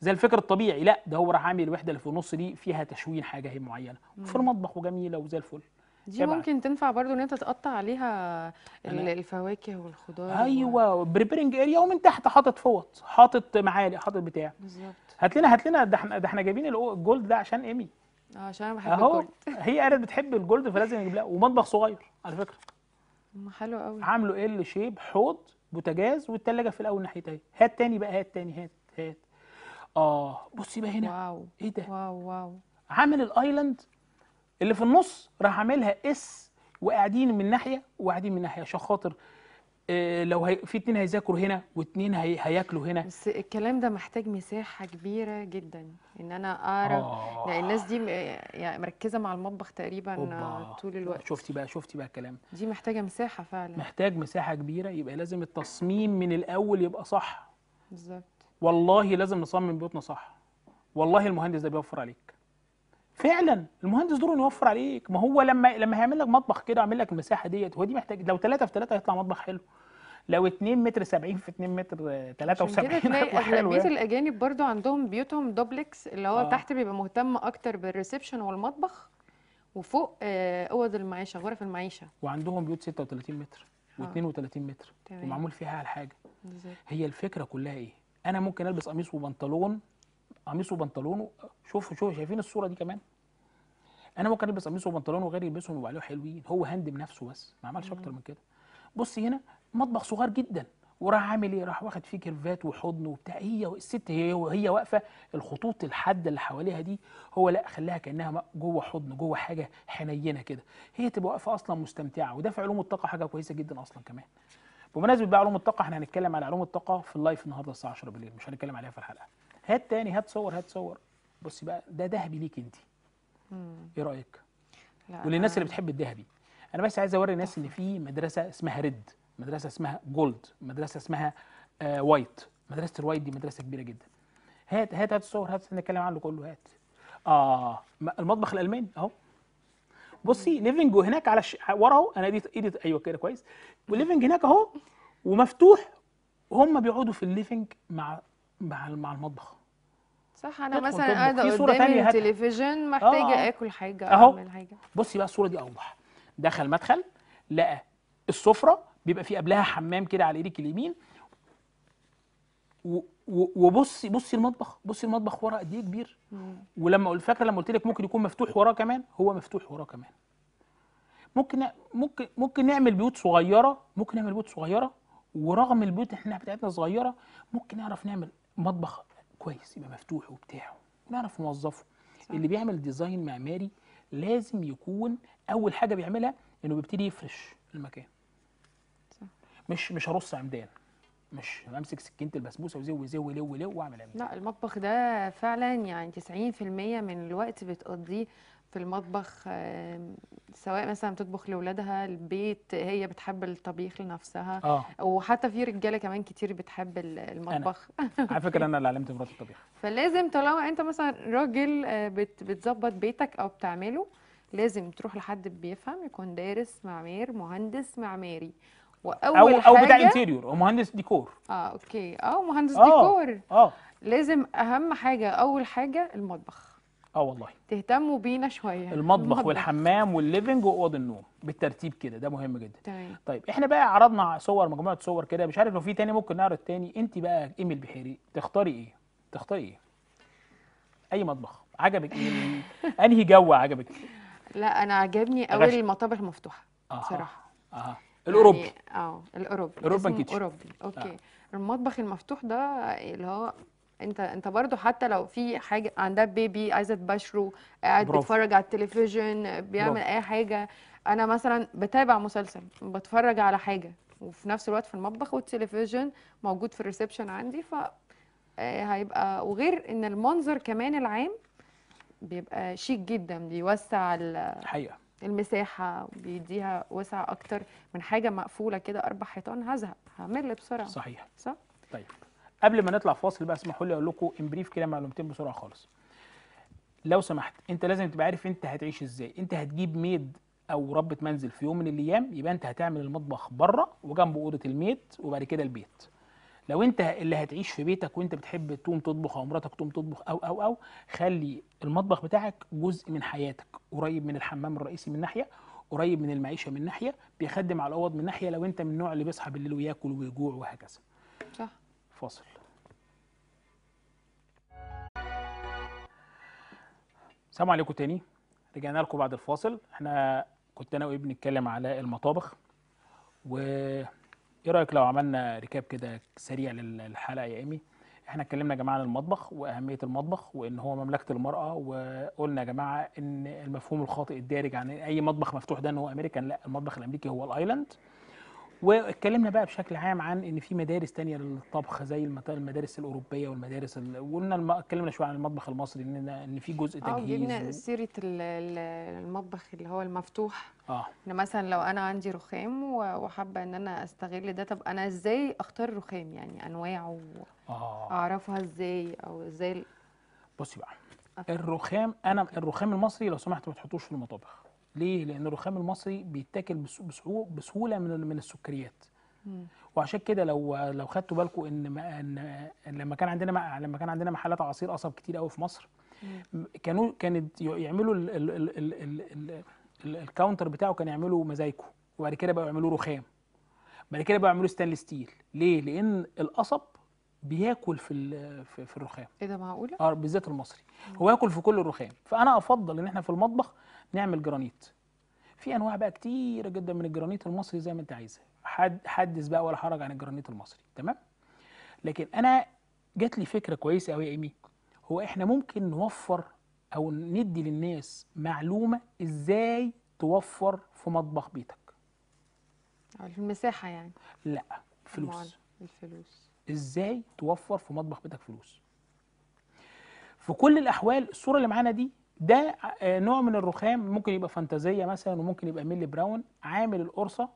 زي الفكر الطبيعي لا ده هو راح عامل الوحده اللي في النص دي فيها تشوين حاجه هي معينه في المطبخ وجميله وزي الفل دي طبعا. ممكن تنفع برضو ان انت تقطع عليها الفواكه والخضار ايوه بريبيرنج اريا ومن تحت حاطط فوط حاطط معالق حاطط بتاع بالظبط هات لنا هات لنا ده احنا ده احنا جايبين الجولد ده عشان ايمي اه عشان انا بحب أهو الجولد هي قالت بتحب الجولد فلازم نجيب لها ومطبخ صغير على فكره حلو قوي عامله ال شيب حوض بوتاجاز والثلاجه في الاول ناحيتها هات تاني بقى هات تاني هات هات اه بصي بقى هنا واو ايه ده واو واو عامل الايلاند اللي في النص راح عاملها اس وقاعدين من ناحيه وقاعدين من ناحيه عشان خاطر إيه لو هي... في اتنين هيذاكروا هنا واتنين هي... هياكلوا هنا بس الكلام ده محتاج مساحه كبيره جدا ان انا اعرف آه. يعني الناس دي يعني مركزه مع المطبخ تقريبا أوبا. طول الوقت شفتي بقى شفتي بقى الكلام دي محتاجه مساحه فعلا محتاج مساحه كبيره يبقى لازم التصميم من الاول يبقى صح بالظبط والله لازم نصمم بيوتنا صح والله المهندس ده بيوفر عليك فعلا المهندس دوره انه يوفر عليك ما هو لما لما هيعمل لك مطبخ كده ويعمل لك المساحه ديت هو دي محتاج لو 3 في 3 هيطلع مطبخ حلو لو 2 متر 70 في 2 متر 73 هيطلع حلو اغلبيه يعني. الاجانب برضو عندهم بيوتهم دوبلكس اللي هو آه. تحت بيبقى مهتم اكتر بالريسبشن والمطبخ وفوق آه، اوض المعيشه غرف المعيشه وعندهم بيوت 36 متر آه. و32 متر ومعمول فيها على حاجه هي الفكره كلها ايه انا ممكن البس قميص وبنطلون قميص وبنطلون شوف شوف شايفين الصوره دي كمان انا ممكن البس قميص وبنطلون وغيري يلبسهم يبقى حلوين هو هندم نفسه بس ما عملش اكتر من كده بص هنا مطبخ صغير جدا وراح عامل ايه راح واخد فيه كيرفات وحضن وبتاع هي الست هي وهي واقفه الخطوط الحاده اللي حواليها دي هو لا خلاها كانها جوه حضن جوه حاجه حنينه كده هي تبقى واقفه اصلا مستمتعه وده في علوم الطاقه حاجه كويسه جدا اصلا كمان بمناسبه بقى علوم الطاقه احنا هنتكلم على علوم الطاقه في اللايف النهارده الساعه 10 بالليل مش هنتكلم عليها في الحلقه هات تاني هات صور هات صور بصي بقى ده ذهبي ليك انت ايه رايك وللناس اللي بتحب الذهبي انا بس عايز اوري الناس ان في مدرسه اسمها ريد مدرسه اسمها جولد مدرسه اسمها آه وايت مدرسه الوايت دي مدرسه كبيره جدا هات هات هات الصور هات نتكلم عنه كله هات اه المطبخ الالماني اهو بصي ليفنج هناك على ورا اهو انا دي ايدي ايوه كده كويس وليفنج هناك اهو ومفتوح وهم بيقعدوا في الليفنج مع مع مع المطبخ صح انا مثلا قاعده قدام التلفزيون محتاجه آه. اكل حاجه أو اعمل حاجه بصي بقى الصوره دي اوضح دخل مدخل لقى السفره بيبقى في قبلها حمام كده على ايدك اليمين و... وبصي بصي المطبخ بصي المطبخ وراه قد ايه كبير ولما فاكر فاكره لما قلت لك ممكن يكون مفتوح وراه كمان هو مفتوح وراه كمان ممكن ممكن ممكن نعمل بيوت صغيره ممكن نعمل بيوت صغيره ورغم البيوت احنا بتاعتنا صغيره ممكن نعرف نعمل مطبخ كويس يبقى مفتوح وبتاع نعرف نوظفه اللي بيعمل ديزاين معماري لازم يكون اول حاجه بيعملها انه بيبتدي يفرش المكان صح. مش مش هرص عمدان مش همسك سكينه البسبوسه وزو زو لو لو واعمل ايه لا المطبخ ده فعلا يعني 90% من الوقت بتقضيه في المطبخ سواء مثلا بتطبخ لاولادها البيت هي بتحب الطبيخ لنفسها آه. وحتى في رجاله كمان كتير بتحب المطبخ على فكره انا اللي علمت مراتي الطبيخ فلازم طالما انت مثلا راجل آه، بتظبط بيتك او بتعمله لازم تروح لحد بيفهم يكون دارس معمار مهندس معماري واول أو حاجه او بتاع انتيريور او مهندس ديكور اه اوكي اه مهندس أوه. ديكور اه لازم اهم حاجه اول حاجه المطبخ اه والله تهتموا بينا شويه المطبخ, المطبخ. والحمام والليفنج واوض النوم بالترتيب كده ده مهم جدا تمام طيب احنا بقى عرضنا صور مجموعه صور كده مش عارف لو في تاني ممكن نعرض تاني انت بقى ايمي البحيري تختاري ايه تختاري ايه اي مطبخ عجبك ايه انهي جو عجبك لا انا عجبني اول المطابخ المفتوحه بصراحه اها الاوروبي يعني اه الاوروبي الاوروبي كيتشن اوروبي آه. اوكي آه. المطبخ المفتوح ده اللي هو انت انت برضه حتى لو في حاجه عندها بيبي عايزه تبشره قاعد بيتفرج على التلفزيون بيعمل برافو. اي حاجه انا مثلا بتابع مسلسل بتفرج على حاجه وفي نفس الوقت في المطبخ والتلفزيون موجود في الريسبشن عندي ف آه، هيبقى وغير ان المنظر كمان العام بيبقى شيك جدا بيوسع الحقيقه المساحه بيديها وسع اكتر من حاجه مقفوله كده اربع حيطان هزهق همل بسرعه صحيح صح طيب قبل ما نطلع فاصل بقى اسمحوا لي اقول لكم امبريف كده معلومتين بسرعه خالص لو سمحت انت لازم تبقى عارف انت هتعيش ازاي انت هتجيب ميد او ربة منزل في يوم من الايام يبقى انت هتعمل المطبخ بره وجنبه اوضه الميد وبعد كده البيت لو انت اللي هتعيش في بيتك وانت بتحب تقوم تطبخ او مراتك تقوم تطبخ او او او خلي المطبخ بتاعك جزء من حياتك قريب من الحمام الرئيسي من ناحيه قريب من المعيشه من ناحيه بيخدم على الاوض من ناحيه لو انت من النوع اللي بيصحى بالليل وياكل ويجوع وهكذا صح فاصل السلام عليكم تاني رجعنا لكم بعد الفاصل احنا كنت انا وابني بنتكلم على المطابخ و ايه رايك لو عملنا ركاب كده سريع للحلقه يا ايمي احنا اتكلمنا يا جماعه عن المطبخ واهميه المطبخ وان هو مملكه المراه وقلنا يا جماعه ان المفهوم الخاطئ الدارج عن اي مطبخ مفتوح ده ان هو امريكان لا المطبخ الامريكي هو الايلاند واتكلمنا بقى بشكل عام عن ان في مدارس تانية للطبخ زي المدارس الاوروبيه والمدارس وقلنا اتكلمنا شويه عن المطبخ المصري ان ان في جزء آه، تجهيز اه جبنا سيره المطبخ اللي هو المفتوح اه ان مثلا لو انا عندي رخام وحابه ان انا استغل ده طب انا ازاي اختار الرخام يعني انواعه آه. اعرفها ازاي او ازاي بصي بقى الرخام انا الرخام المصري لو سمحت ما تحطوش في المطابخ ليه؟ لأن الرخام المصري بيتاكل بسهولة من من السكريات. وعشان كده لو لو خدتوا بالكم إن, ان لما كان عندنا لما كان عندنا محلات عصير قصب كتير قوي في مصر كانوا كانت يعملوا الكاونتر بتاعه كان يعملوا مزايكو وبعد كده بقوا يعملوا رخام بعد كده بقوا يعملوا ستانلس ستيل ليه؟ لأن القصب بياكل في في الرخام ايه ده معقوله اه بالذات المصري هو ياكل في كل الرخام فانا افضل ان احنا في المطبخ نعمل جرانيت في انواع بقى كتيره جدا من الجرانيت المصري زي ما انت عايزها حد حدث بقى ولا حرج عن الجرانيت المصري تمام لكن انا جات لي فكره كويسه قوي يا ايمي هو احنا ممكن نوفر او ندي للناس معلومه ازاي توفر في مطبخ بيتك في المساحه يعني لا فلوس الفلوس ازاي توفر في مطبخ بيتك فلوس في كل الاحوال الصوره اللي معانا دي ده آه، نوع من الرخام ممكن يبقى فانتازية مثلا وممكن يبقى ميلي براون عامل القرصة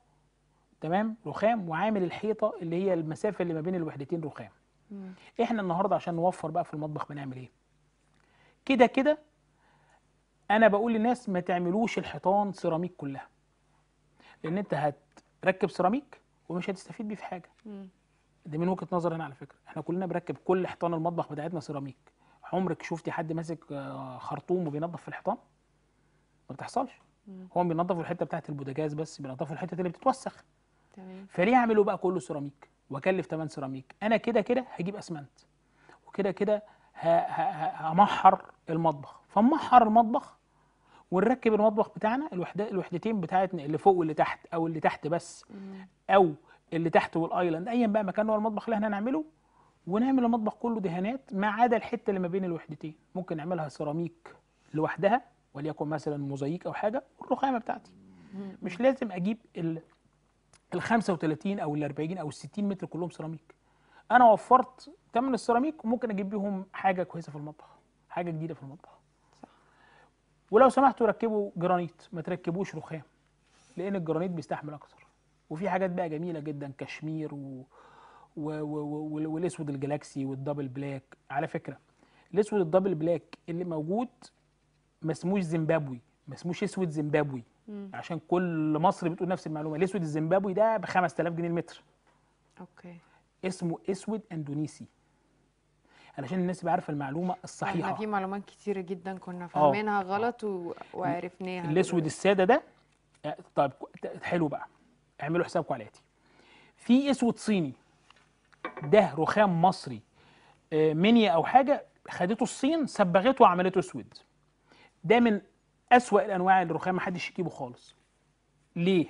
تمام رخام وعامل الحيطة اللي هي المسافة اللي ما بين الوحدتين رخام مم. احنا النهاردة عشان نوفر بقى في المطبخ بنعمل ايه كده كده انا بقول للناس ما تعملوش الحيطان سيراميك كلها لان انت هتركب سيراميك ومش هتستفيد بيه في حاجة مم. ده من وجهة نظري انا على فكرة احنا كلنا بنركب كل حيطان المطبخ بتاعتنا سيراميك عمرك شفتي حد ماسك آه، خرطوم وبينظف في الحيطان ما بتحصلش هو بينظفوا الحته بتاعت البوتاجاز بس بينظفوا الحته اللي بتتوسخ تمام فليه اعمله بقى كله سيراميك واكلف ثمن سيراميك انا كده كده هجيب اسمنت وكده كده همحر المطبخ فمحر المطبخ ونركب المطبخ بتاعنا الوحدة الوحدتين بتاعتنا اللي فوق واللي تحت او اللي تحت بس او اللي تحت والايلاند ايا بقى مكان هو المطبخ اللي احنا هنعمله ونعمل المطبخ كله دهانات ما عدا الحته اللي ما بين الوحدتين ممكن نعملها سيراميك لوحدها وليكن مثلا موزايك او حاجه والرخامه بتاعتي مش لازم اجيب ال 35 او ال 40 او ال 60 متر كلهم سيراميك انا وفرت ثمن السيراميك وممكن اجيب بيهم حاجه كويسه في المطبخ حاجه جديده في المطبخ ولو سمحتوا ركبوا جرانيت ما تركبوش رخام لان الجرانيت بيستحمل اكتر وفي حاجات بقى جميله جدا كشمير و... والاسود الجلاكسي والدبل بلاك على فكره الاسود الدبل بلاك اللي موجود ما اسموش زيمبابوي ما اسموش اسود زيمبابوي عشان كل مصر بتقول نفس المعلومه الاسود الزيمبابوي ده ب 5000 جنيه المتر اوكي اسمه اسود اندونيسي علشان الناس تبقى عارفه المعلومه الصحيحه احنا في معلومات كتيره جدا كنا آه. فاهمينها غلط وعرفناها الاسود الساده ده آه، طيب حلو بقى اعملوا حسابكم على في اسود صيني ده رخام مصري آه، منيا او حاجه خدته الصين صبغته وعملته اسود ده من اسوا الانواع الرخام محدش يجيبه خالص ليه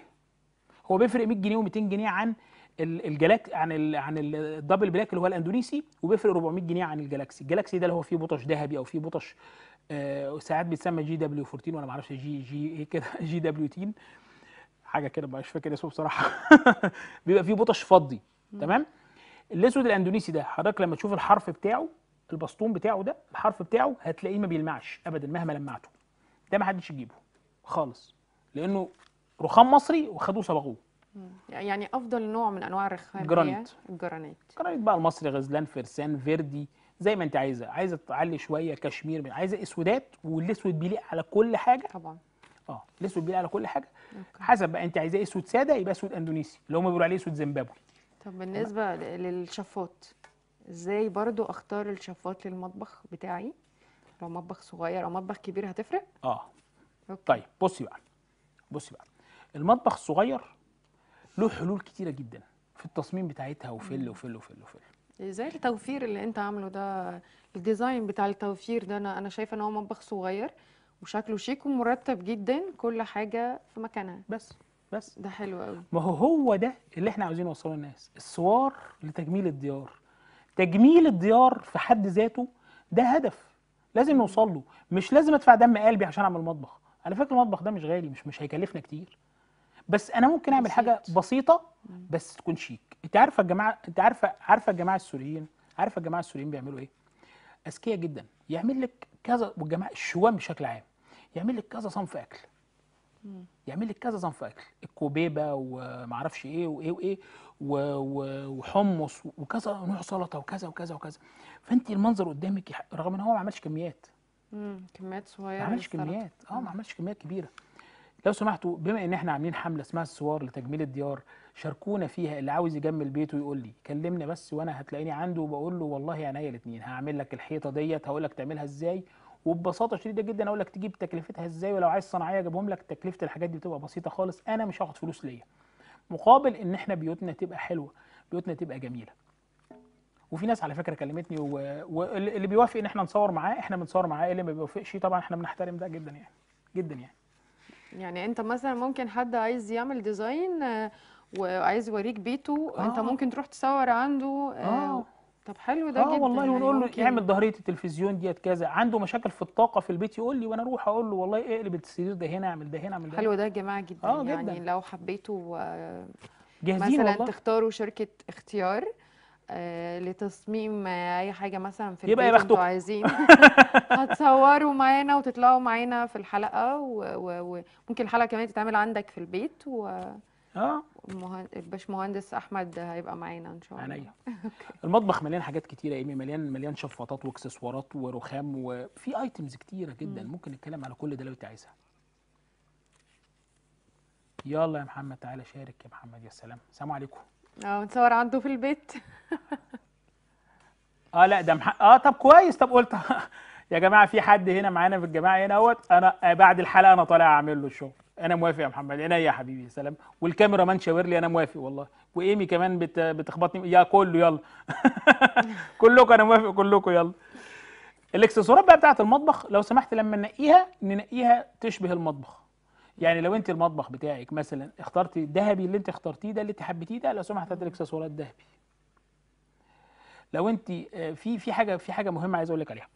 هو بيفرق 100 جنيه و200 جنيه عن الجلاك عن الـ عن الدبل بلاك اللي هو الاندونيسي وبيفرق 400 جنيه عن الجلاكسي الجلاكسي ده اللي هو فيه بطش ذهبي او فيه بطش آه ساعات بيتسمى جي دبليو 14 وانا ما اعرفش جي جي ايه كده جي دبليو 10 حاجه كده مش فاكر اسمه بصراحه بيبقى فيه بطش فضي تمام الاسود الاندونيسي ده حضرتك لما تشوف الحرف بتاعه البسطون بتاعه ده الحرف بتاعه هتلاقيه ما بيلمعش ابدا مهما لمعته ده ما حدش يجيبه خالص لانه رخام مصري وخدوه صبغوه يعني افضل نوع من انواع الرخام جرانيت الجرانيت الجرانيت بقى المصري غزلان فرسان فيردي زي ما انت عايزه عايزه تعلي شويه كشمير عايزه اسودات والاسود بيليق على كل حاجه طبعا اه الاسود بيليق على كل حاجه أوكي. حسب بقى انت عايزاه اسود ساده يبقى اسود اندونيسي اللي هم بيقولوا عليه اسود زيمبابوي طب بالنسبة للشفاط ازاي برضو اختار الشفاط للمطبخ بتاعي لو مطبخ صغير او مطبخ كبير هتفرق؟ اه أوكي. طيب بصي بقى بصي بقى المطبخ الصغير له حلول كتيرة جدا في التصميم بتاعتها وفل وفل وفل وفل زي التوفير اللي انت عامله ده الديزاين بتاع التوفير ده انا انا شايفه ان هو مطبخ صغير وشكله شيك ومرتب جدا كل حاجه في مكانها بس بس ده حلو قوي ما هو هو ده اللي احنا عاوزين نوصله للناس السوار لتجميل الديار تجميل الديار في حد ذاته ده هدف لازم نوصل له مش لازم ادفع دم قلبي عشان اعمل مطبخ على فكره المطبخ ده مش غالي مش مش هيكلفنا كتير بس انا ممكن اعمل بسيط. حاجه بسيطه بس تكون شيك انت عارفه الجماعه انت عارفه عارفه الجماعه السوريين عارفه الجماعه السوريين بيعملوا ايه اذكياء جدا يعمل لك كذا والجماعه الشوام بشكل عام يعمل لك كذا صنف اكل يعمل لك كذا صنف اكل الكوبيبه ومعرفش ايه وايه وايه وحمص وكذا نوع سلطه وكذا وكذا وكذا فانت المنظر قدامك رغم ان هو ما عملش كميات امم كميات صغيره ما عملش كميات اه ما عملش كميات كبيره لو سمحتوا بما ان احنا عاملين حمله اسمها السوار لتجميل الديار شاركونا فيها اللي عاوز يجمل بيته يقول لي كلمني بس وانا هتلاقيني عنده وبقول له والله عينيا الاثنين هعمل لك الحيطه ديت هقول لك تعملها ازاي وببساطه شديده جدا اقول لك تجيب تكلفتها ازاي ولو عايز صناعيه اجيبهم لك تكلفه الحاجات دي بتبقى بسيطه خالص انا مش هاخد فلوس ليا مقابل ان احنا بيوتنا تبقى حلوه بيوتنا تبقى جميله وفي ناس على فكره كلمتني واللي و... بيوافق ان احنا نصور معاه احنا بنصور معاه اللي ما بيوافقش طبعا احنا بنحترم ده جدا يعني جدا يعني يعني انت مثلا ممكن حد عايز يعمل ديزاين آه، وعايز يوريك بيته آه. انت ممكن تروح تصور عنده آه. آه. طب حلو ده اه جدا والله يعني، ونقول له اعمل ظهريه التلفزيون ديت كذا عنده مشاكل في الطاقه في البيت يقول لي وانا اروح اقول له والله اقلب السرير ده هنا اعمل ده هنا اعمل ده حلو ده يا جماعه جدا آه يعني جداً. لو حبيتوا جاهزين مثلا والله. تختاروا شركه اختيار آه، لتصميم اي حاجه مثلا في البيت يبقى البيت انتوا عايزين هتصوروا معانا وتطلعوا معانا في الحلقه وممكن الحلقه كمان تتعمل عندك في البيت و... اه الباشمهندس احمد هيبقى معانا ان شاء الله عينيا المطبخ مليان حاجات كتيره يا ايمي مليان مليان شفاطات واكسسوارات ورخام وفي ايتمز كتيره جدا مم. ممكن نتكلم على كل ده لو انت عايزها يلا يا محمد تعالى شارك يا محمد يا سلام سلام عليكم اه بنصور عنده في البيت اه لا ده مح... اه طب كويس طب قلت يا جماعه في حد هنا معانا في الجماعه هنا اهوت انا آه، بعد الحلقه انا طالع اعمل له الشغل انا موافق يا محمد انا يا حبيبي يا سلام والكاميرا مان شاور لي انا موافق والله وايمي كمان بت... بتخبطني يا كله يلا كلكم انا موافق كلكم يلا الاكسسوارات بقى بتاعه المطبخ لو سمحت لما ننقيها ننقيها تشبه المطبخ يعني لو انت المطبخ بتاعك مثلا اخترتي الذهبي اللي انت اخترتيه ده اللي انت حبيتيه ده لو سمحت هات الاكسسوارات ذهبي لو انت آه، في في حاجه في حاجه مهمه عايز اقول لك عليها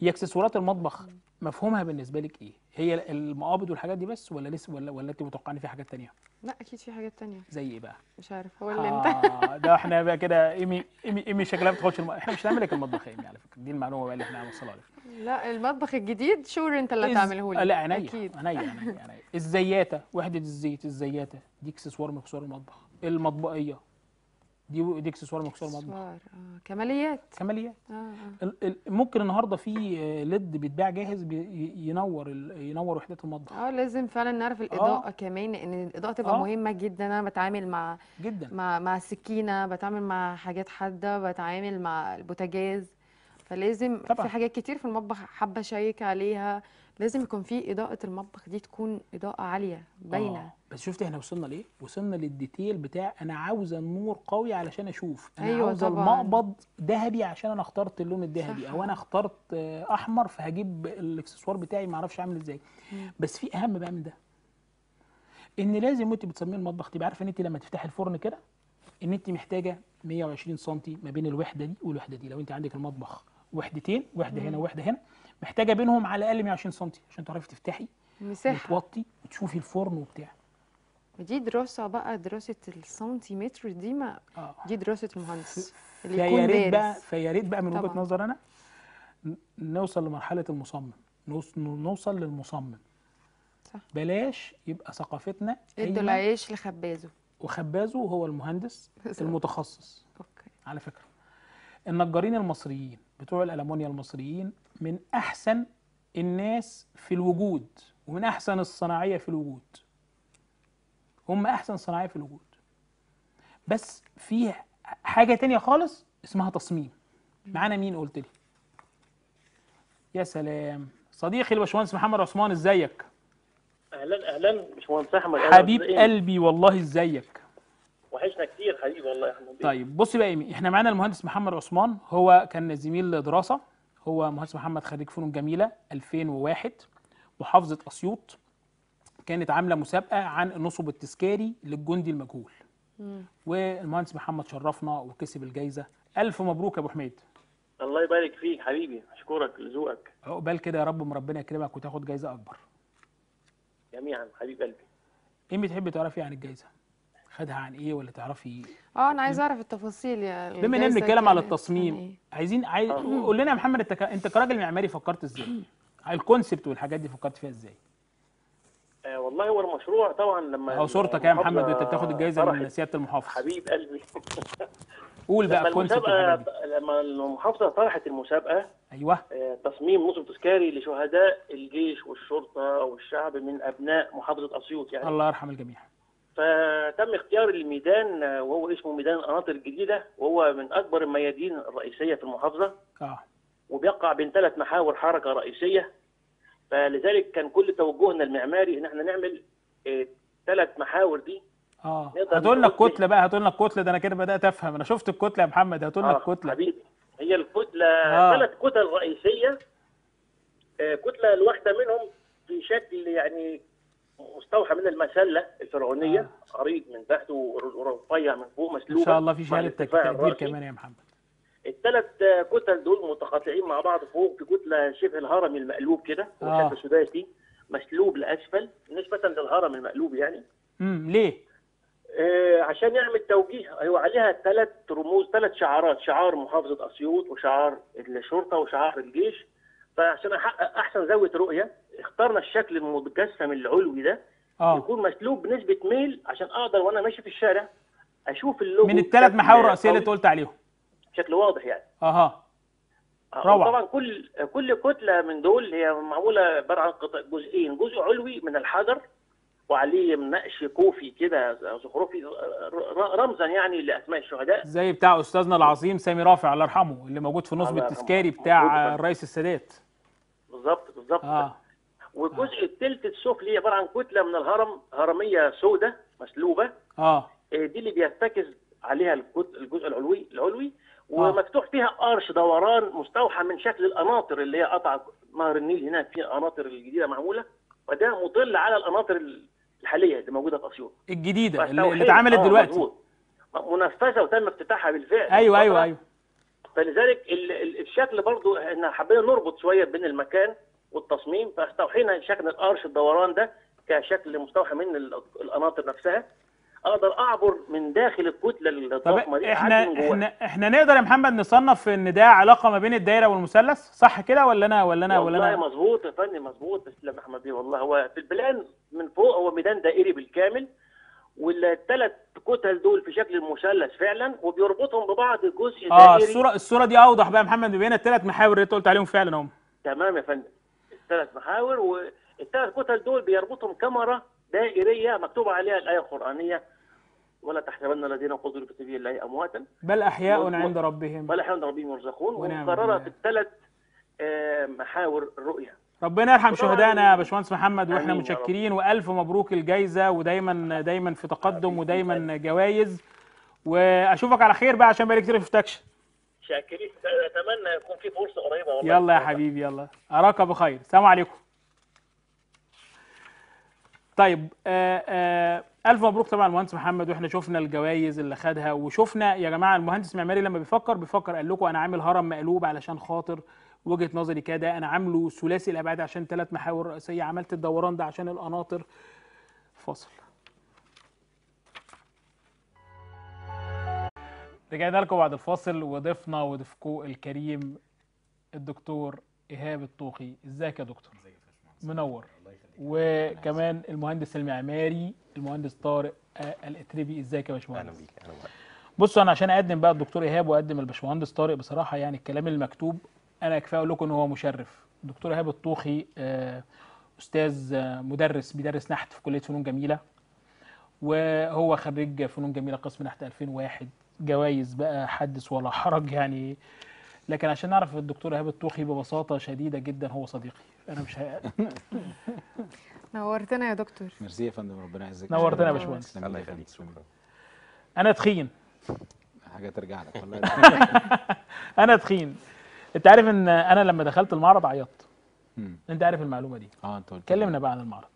هي اكسسوارات المطبخ مفهومها بالنسبه لك ايه هي المقابض والحاجات دي بس ولا لسه ولا ولا انت متوقعني ان في حاجات تانية؟ لا اكيد في حاجات تانية زي ايه بقى؟ مش عارف هو اللي آه، انت اه ده احنا بقى كده ايمي ايمي ايمي شكلها ما بتخش الم... احنا مش هنعمل لك المطبخ ايمي على فكره دي المعلومه بقى اللي احنا هنوصلها لك لا المطبخ الجديد شور انت اللي هتعمله إز... لي آه، لا عينيا اكيد عينيا عينيا الزياته وحده الزيت الزياته دي اكسسوار من اكسسوار المطبخ المطبقيه دي دي اكسسوار مكسور مطبخ اه كماليات كماليات آه. آه. ممكن النهارده في آه، ليد بيتباع جاهز ينور ينور وحدات المطبخ اه لازم فعلا نعرف الاضاءه آه. كمان ان الاضاءه تبقى آه. مهمه جدا انا بتعامل مع جدا مع مع سكينه بتعامل مع حاجات حاده بتعامل مع البوتاجاز فلازم طبعا. في حاجات كتير في المطبخ حابه اشيك عليها لازم يكون في اضاءه المطبخ دي تكون اضاءه عاليه باينه آه. بس شفت احنا وصلنا ليه وصلنا للديتيل بتاع انا عاوزه النور قوي علشان اشوف انا أيوة عاوزه المقبض ذهبي عشان انا اخترت اللون الذهبي او انا اخترت آه، احمر فهجيب الاكسسوار بتاعي ما اعرفش عامل ازاي بس في اهم بقى من ده ان لازم وانت بتسميه المطبخ تبقى عارفه ان انت لما تفتحي الفرن كده ان انت محتاجه 120 سم ما بين الوحده دي والوحده دي لو انت عندك المطبخ وحدتين وحده هنا وحده هنا محتاجه بينهم على الاقل 120 سم عشان تعرفي تفتحي مساحه وتوطي وتشوفي الفرن وبتاع دي دراسه بقى دراسه السنتيمتر دي ما آه. دي دراسه المهندس اللي يكون ريت بقى فيا ريت بقى من وجهه نظر انا نوصل لمرحله المصمم نوصل للمصمم صح بلاش يبقى ثقافتنا ادوا العيش لخبازه وخبازه هو المهندس المتخصص اوكي على فكره النجارين المصريين بتوع الألمونيا المصريين من أحسن الناس في الوجود ومن أحسن الصناعية في الوجود هم أحسن صناعية في الوجود بس في حاجة تانية خالص اسمها تصميم معانا مين قلت لي يا سلام صديقي الباشمهندس محمد عثمان ازيك اهلا اهلا باشمهندس احمد حبيب قلبي والله ازيك وحشنا كتير حبيبي والله يا حمود طيب بص بقى ايمي احنا معانا المهندس محمد عثمان هو كان زميل دراسه هو مهندس محمد خريج فنون جميله 2001 محافظه اسيوط كانت عامله مسابقه عن النصب التذكاري للجندي المجهول والمهندس محمد شرفنا وكسب الجايزه الف مبروك يا ابو حميد الله يبارك فيك حبيبي اشكرك لذوقك عقبال كده يا رب من ربنا يكرمك وتاخد جايزه اكبر جميعا حبيب قلبي ايه بتحب تعرفي عن الجايزه خدها عن ايه ولا تعرفي اه انا عايز اعرف التفاصيل يا بما اننا بنتكلم على يعني. التصميم إيه؟ عايزين عايز قول لنا يا محمد انت انت كراجل معماري فكرت ازاي الكونسبت والحاجات دي فكرت فيها ازاي آه والله هو المشروع طبعا لما او صورتك يا محمد انت بتاخد الجائزه من سياده المحافظ حبيب قلبي قول بقى كونسبت لما المحافظه طرحت المسابقه ايوه آه، تصميم نصب تذكاري لشهداء الجيش والشرطه والشعب من ابناء محافظه اسيوط يعني الله يرحم الجميع فتم اختيار الميدان وهو اسمه ميدان القناطر الجديدة وهو من أكبر الميادين الرئيسية في المحافظة آه. وبيقع بين ثلاث محاور حركة رئيسية فلذلك كان كل توجهنا المعماري إن احنا نعمل آه، ثلاث محاور دي اه هاتوا لنا الكتله بقى هاتوا لنا الكتله ده انا كده بدات افهم انا شفت الكتله يا محمد هاتوا لنا آه حبيبي هي الكتله آه. ثلاث كتل رئيسيه آه كتله الواحده منهم في شكل يعني مستوحى من المسله الفرعونيه آه. عريض من تحت ورفيع من فوق مسلوب ان شاء الله في شهاده تقدير كمان يا محمد الثلاث كتل دول متقاطعين مع بعض فوق في كتله شبه الهرم المقلوب كده آه. سداسي مسلوب لاسفل نسبه للهرم المقلوب يعني امم ليه؟ آه عشان يعمل توجيه هو أيوة عليها ثلاث رموز ثلاث شعارات شعار محافظه اسيوط وشعار الشرطه وشعار الجيش فعشان احقق احسن زاويه رؤيه اخترنا الشكل المجسم العلوي ده اه يكون مسلوب بنسبه ميل عشان اقدر وانا ماشي في الشارع اشوف اللوجو من الثلاث محاور الرئيسيه اللي انت قلت عليهم بشكل واضح يعني اها آه، روعه طبعا كل كل كتله من دول هي معموله عباره عن جزئين جزء علوي من الحجر وعليه نقش كوفي كده زخرفي رمزا يعني لاسماء الشهداء زي بتاع استاذنا العظيم سامي رافع الله يرحمه اللي موجود في نصب التذكاري بتاع الرئيس السادات بالظبط بالظبط آه. والجزء الثلث السفلي عباره عن كتله من الهرم هرميه سوداء مسلوبه آه. اه دي اللي بيرتكز عليها الجزء العلوي العلوي آه. ومفتوح فيها ارش دوران مستوحى من شكل القناطر اللي هي قطع نهر النيل هناك في القناطر الجديده معموله وده مطل على القناطر الحاليه اللي موجوده في اسيوط الجديده اللي اتعملت آه، دلوقتي منفذه وتم افتتاحها بالفعل ايوه ايوه ايوه فلذلك الشكل برضو احنا حبينا نربط شويه بين المكان والتصميم فاستوحينا شكل القرش الدوران ده كشكل مستوحى من القناطر نفسها اقدر اعبر من داخل الكتله الضخمه دي احنا احنا احنا نقدر يا محمد نصنف ان ده علاقه ما بين الدايره والمثلث صح كده ولا انا ولا انا ولا انا والله مظبوط يا فندم مظبوط تسلم احمد بيه والله هو في البلان من فوق هو ميدان دائري بالكامل والثلاث كتل دول في شكل المثلث فعلا وبيربطهم ببعض جزء اه الصوره الصوره دي اوضح بقى يا محمد بين الثلاث محاور اللي انت قلت عليهم فعلا هم تمام يا فندم ثلاث محاور والثلاث كتل دول بيربطهم كاميرا دائريه مكتوب عليها الايه القرانيه ولا تحسبن الذين قتلوا في سبيل الله امواتا بل احياء عند ربهم بل احياء عند ربهم يرزقون ومكرره في الثلاث آه، محاور الرؤيه ربنا يرحم شهدائنا يا باشمهندس محمد واحنا متشكرين والف مبروك الجايزه ودايما دايما في تقدم ودايما جوائز واشوفك على خير بقى عشان بقالي كتير ما شفتكش شاكرين اتمنى يكون في فرصه قريبه والله يلا يا حبيبي يلا اراك بخير سلام عليكم طيب آه، آه، الف مبروك طبعا المهندس محمد واحنا شفنا الجوائز اللي خدها وشفنا يا جماعه المهندس معماري لما بيفكر بيفكر قال لكم انا عامل هرم مقلوب علشان خاطر وجهه نظري كده انا عامله ثلاثي الابعاد عشان ثلاث محاور رئيسيه عملت الدوران ده عشان القناطر فاصل رجعنا لكم بعد الفاصل وضيفنا وضيفكم الكريم الدكتور ايهاب الطوخي ازيك يا دكتور منور وكمان المهندس المعماري المهندس طارق الاتربي ازيك يا باشمهندس اهلا بيك اهلا بيك بصوا انا عشان اقدم بقى الدكتور ايهاب واقدم الباشمهندس طارق بصراحه يعني الكلام المكتوب انا كفايه اقول لكم ان هو مشرف الدكتور ايهاب الطوخي آه، استاذ آه، مدرس بيدرس نحت في كليه فنون جميله وهو خريج فنون جميله قسم نحت 2001 جوائز بقى حدث ولا حرج يعني لكن عشان نعرف الدكتور ايهاب الطوخي ببساطه شديده جدا هو صديقي انا مش هقل نورتنا يا دكتور ميرسي يا فندم ربنا يعزك نورتنا يا باشمهندس الله يخليك شكرا انا تخين حاجه ترجع لك والله انا تخين انت عارف ان انا لما دخلت المعرض عيطت انت عارف المعلومه دي اه انت قلت كلمنا بقى عن المعرض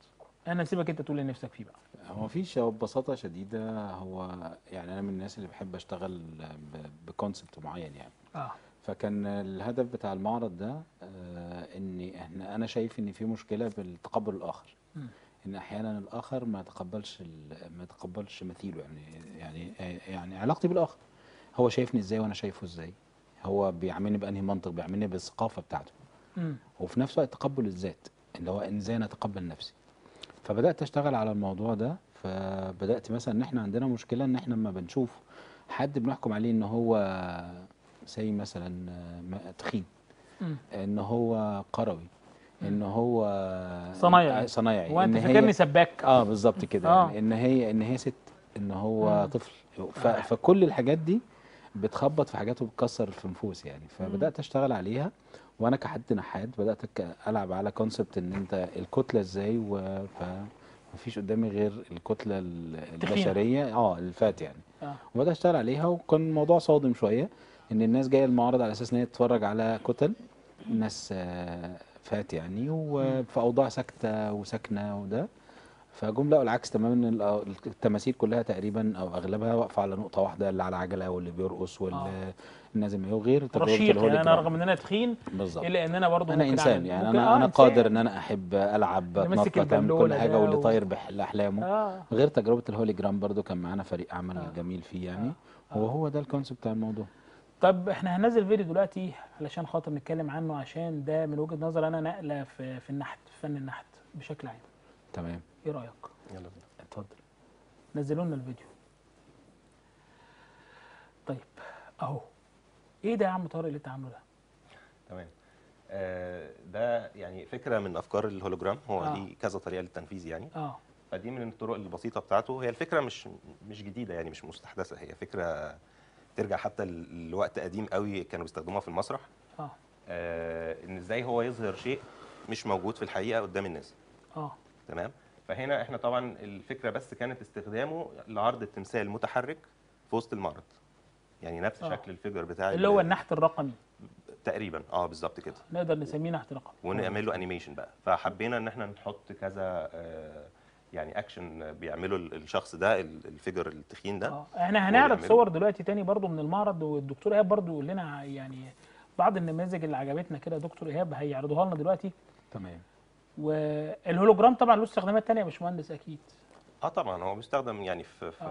انا سيبك انت تقول اللي نفسك فيه بقى هو مفيش هو ببساطة شديدة هو يعني أنا من الناس اللي بحب أشتغل بكونسبت معين يعني اه فكان الهدف بتاع المعرض ده آه، إن إحنا أنا شايف إن في مشكلة بالتقبل الآخر م. إن أحيانا الآخر ما يتقبلش ما يتقبلش مثيله يعني يعني يعني علاقتي بالآخر هو شايفني إزاي وأنا شايفه إزاي هو بيعاملني بأنهي منطق بيعاملني بالثقافة بتاعته م. وفي نفس الوقت تقبل الذات اللي هو إن إزاي أنا أتقبل نفسي فبدات اشتغل على الموضوع ده فبدات مثلا ان احنا عندنا مشكله ان احنا لما بنشوف حد بنحكم عليه ان هو زي مثلا تخين ان هو قروي ان هو صنايعي آه، صنايعي وانت فاكرني سباك اه بالظبط كده آه. يعني ان هي ان هي ست ان هو مم. طفل آه. فكل الحاجات دي بتخبط في حاجات وبتكسر في نفوس يعني فبدات اشتغل عليها وانا كحد نحات بدات العب على كونسبت ان انت الكتله ازاي وف مفيش قدامي غير الكتله البشريه اه الفات يعني آه. وبدات اشتغل عليها وكان الموضوع صادم شويه ان الناس جايه المعرض على اساس ان هي تتفرج على كتل ناس آه، فات يعني وفي اوضاع ساكته وساكنه وده فجم لقوا العكس تماما ان التماثيل كلها تقريبا او اغلبها واقفه على نقطه واحده اللي على عجله واللي بيرقص آه. واللي نازل ما غير رشيق يعني انا رغم ان انا تخين بالظبط الا ان انا برضه انا انسان يعني انا آه انا قادر ان انا احب العب اتنطط اعمل كل حاجه واللي طاير باحلامه آه. غير تجربه الهولي جرام برضه كان معانا فريق عمل آه. جميل فيه يعني آه. آه. وهو ده الكونسيبت بتاع الموضوع طب احنا هننزل فيديو دلوقتي علشان خاطر نتكلم عنه عشان ده من وجهه نظر انا نقله في في النحت في فن النحت بشكل عام تمام ايه رايك يلا بينا اتفضل نزلوا لنا الفيديو طيب اهو ايه ده يا عم طارق اللي انت عامله ده تمام آه ده يعني فكره من افكار الهولوجرام هو آه. ليه كذا طريقه للتنفيذ يعني اه فدي من الطرق البسيطه بتاعته هي الفكره مش مش جديده يعني مش مستحدثه هي فكره ترجع حتى لوقت قديم قوي كانوا بيستخدموها في المسرح اه, آه ان ازاي هو يظهر شيء مش موجود في الحقيقه قدام الناس اه تمام فهنا احنا طبعا الفكره بس كانت استخدامه لعرض التمثال متحرك في وسط المعرض يعني نفس آه. شكل الفيجر بتاع اللي هو النحت الرقمي تقريبا اه بالظبط كده نقدر نسميه نحت رقمي ونعمل له انيميشن بقى فحبينا ان احنا نحط كذا آه، يعني اكشن بيعمله الشخص ده الفيجر التخين ده اه احنا هنعرض صور دلوقتي تاني برضو من المعرض والدكتور ايهاب برضو يقول لنا يعني بعض النماذج اللي عجبتنا كده دكتور ايهاب هيعرضوها لنا دلوقتي تمام والهولوجرام طبعا له استخدامات ثانيه يا باشمهندس اكيد اه طبعا هو بيستخدم يعني في في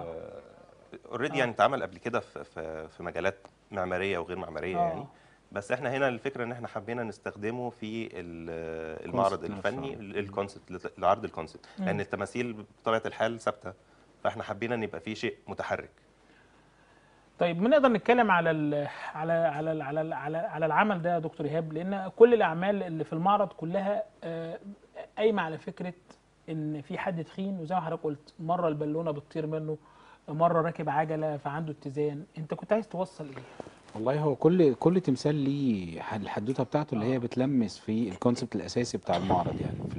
اوريدي آه. آه. يعني اتعمل قبل كده في في مجالات معماريه وغير معماريه آه. يعني بس احنا هنا الفكره ان احنا حبينا نستخدمه في المعرض الفني الكونسبت لعرض الكونسبت لان التماثيل بطبيعه الحال ثابته فاحنا حبينا ان يبقى في شيء متحرك طيب بنقدر نتكلم على الـ على على على الـ على, على العمل ده يا دكتور ايهاب لان كل الاعمال اللي في المعرض كلها آه، قايمه على فكره ان في حد تخين وزي ما حضرتك قلت مره البالونه بتطير منه مره راكب عجله فعنده اتزان انت كنت عايز توصل ايه والله هو كل كل تمثال ليه الحدوته بتاعته اللي آه. هي بتلمس في الكونسبت الاساسي بتاع المعرض يعني في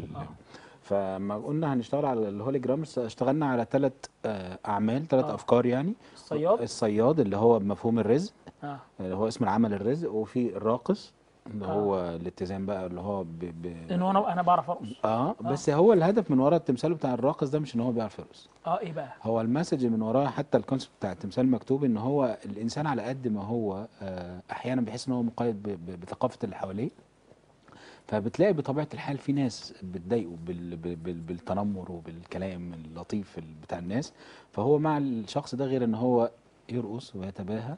فما قلنا هنشتغل على الهولي اشتغلنا على ثلاث آه، اعمال ثلاث آه. افكار يعني الصياد الصياد اللي هو مفهوم الرزق آه. اللي هو اسم العمل الرزق وفي الراقص اللي آه. هو الاتزان بقى اللي هو ب... ب... ان انا انا بعرف ارقص آه, اه بس هو الهدف من ورا التمثال بتاع الراقص ده مش ان هو بيعرف يرقص اه ايه بقى هو المسج من وراه حتى الكونسيبت بتاع التمثال مكتوب ان هو الانسان على قد ما هو آه احيانا بيحس ان هو مقيد ب... ب... بثقافه اللي حواليه فبتلاقي بطبيعه الحال في ناس بتضايقه بالتنمر وبالكلام اللطيف بتاع الناس فهو مع الشخص ده غير ان هو يرقص ويتباهى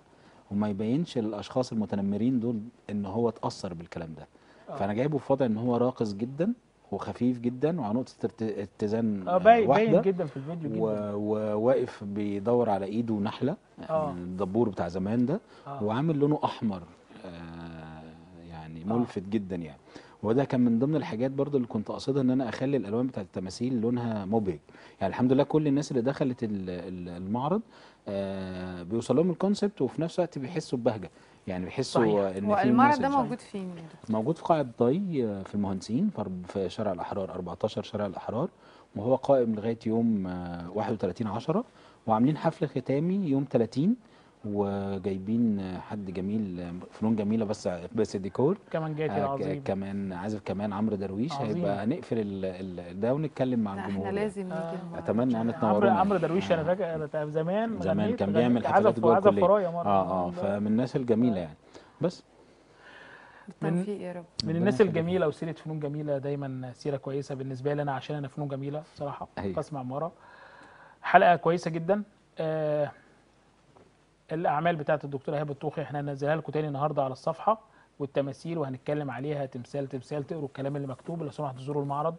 وما يبينش للاشخاص المتنمرين دول ان هو اتاثر بالكلام ده آه. فانا جايبه في وضع ان هو راقص جدا وخفيف جدا وعلى نقطه اتزان اه باين باين جدا في الفيديو جدا وواقف بيدور على ايده نحله آه. الدبور بتاع زمان ده آه. وعامل لونه احمر يعني ملفت جدا يعني وده كان من ضمن الحاجات برضو اللي كنت قاصدها ان انا اخلي الالوان بتاعت التماثيل لونها مبهج يعني الحمد لله كل الناس اللي دخلت المعرض بيوصلهم آه، بيوصل لهم الكونسبت وفي نفس الوقت بيحسوا ببهجه يعني بيحسوا ان في المعرض ده موجود فين موجود في قاعه ضي آه، في المهندسين في شارع الاحرار 14 شارع الاحرار وهو قائم لغايه يوم 31 آه، 10 وعاملين حفل ختامي يوم 30 وجايبين حد جميل فنون جميله بس بس ديكور كمان جاتي آه عظيم كمان عازف كمان عمرو درويش هيبقى هنقفل ال ال ده ونتكلم مع الجمهور احنا يعني. لازم نيجي آه اتمنى ان تنورونا عمرو درويش آه. انا فاكر زمان زمان كان بيعمل حفلات جوه الكليه اه اه فمن الناس الجميله آه. يعني بس من, يا رب. من الناس الجميله وسيره فنون جميله دايما سيره كويسه بالنسبه لي انا عشان انا فنون جميله بصراحه قسم أيوة. عماره حلقه كويسه جدا آه الاعمال بتاعه الدكتوره ايهاب الطوخي احنا هننزلها لكم تاني النهارده على الصفحه والتماثيل وهنتكلم عليها تمثال تمثال تقروا الكلام اللي مكتوب لو سمحت تزوروا المعرض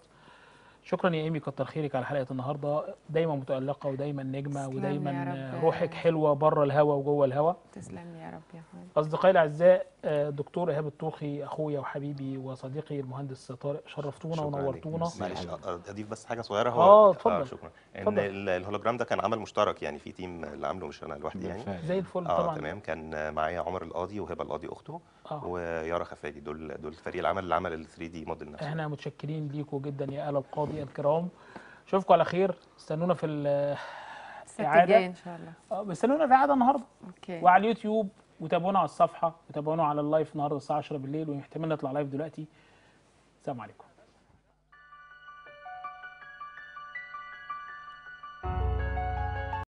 شكرا يا ايمي كتر خيرك على حلقه النهارده دايما متالقه ودايما نجمه ودايما روحك حلوه بره الهوا وجوه الهوا تسلم يا رب يا اخويا اصدقائي الاعزاء دكتور ايهاب الطوخي اخويا وحبيبي وصديقي المهندس طارق شرفتونا ونورتونا معلش اضيف بس حاجه صغيره هو اه, آه، اتفضل آه شكرا ان الهولوجرام ده كان عمل مشترك يعني في تيم اللي عامله مش انا لوحدي يعني زي الفل آه طبعا تمام كان معايا عمر القاضي وهبه القاضي اخته آه. ويارا خفاجي دول دول فريق العمل اللي عمل ال 3 دي موديل نفسه احنا متشكرين ليكم جدا يا اله القاضي الكرام اشوفكم على خير استنونا في الست الجايه ان شاء الله اه استنونا في عاده النهارده اوكي وعلى اليوتيوب وتابعونا على الصفحه وتابعونا على اللايف النهارده الساعه 10 بالليل واحتمال نطلع لايف دلوقتي السلام عليكم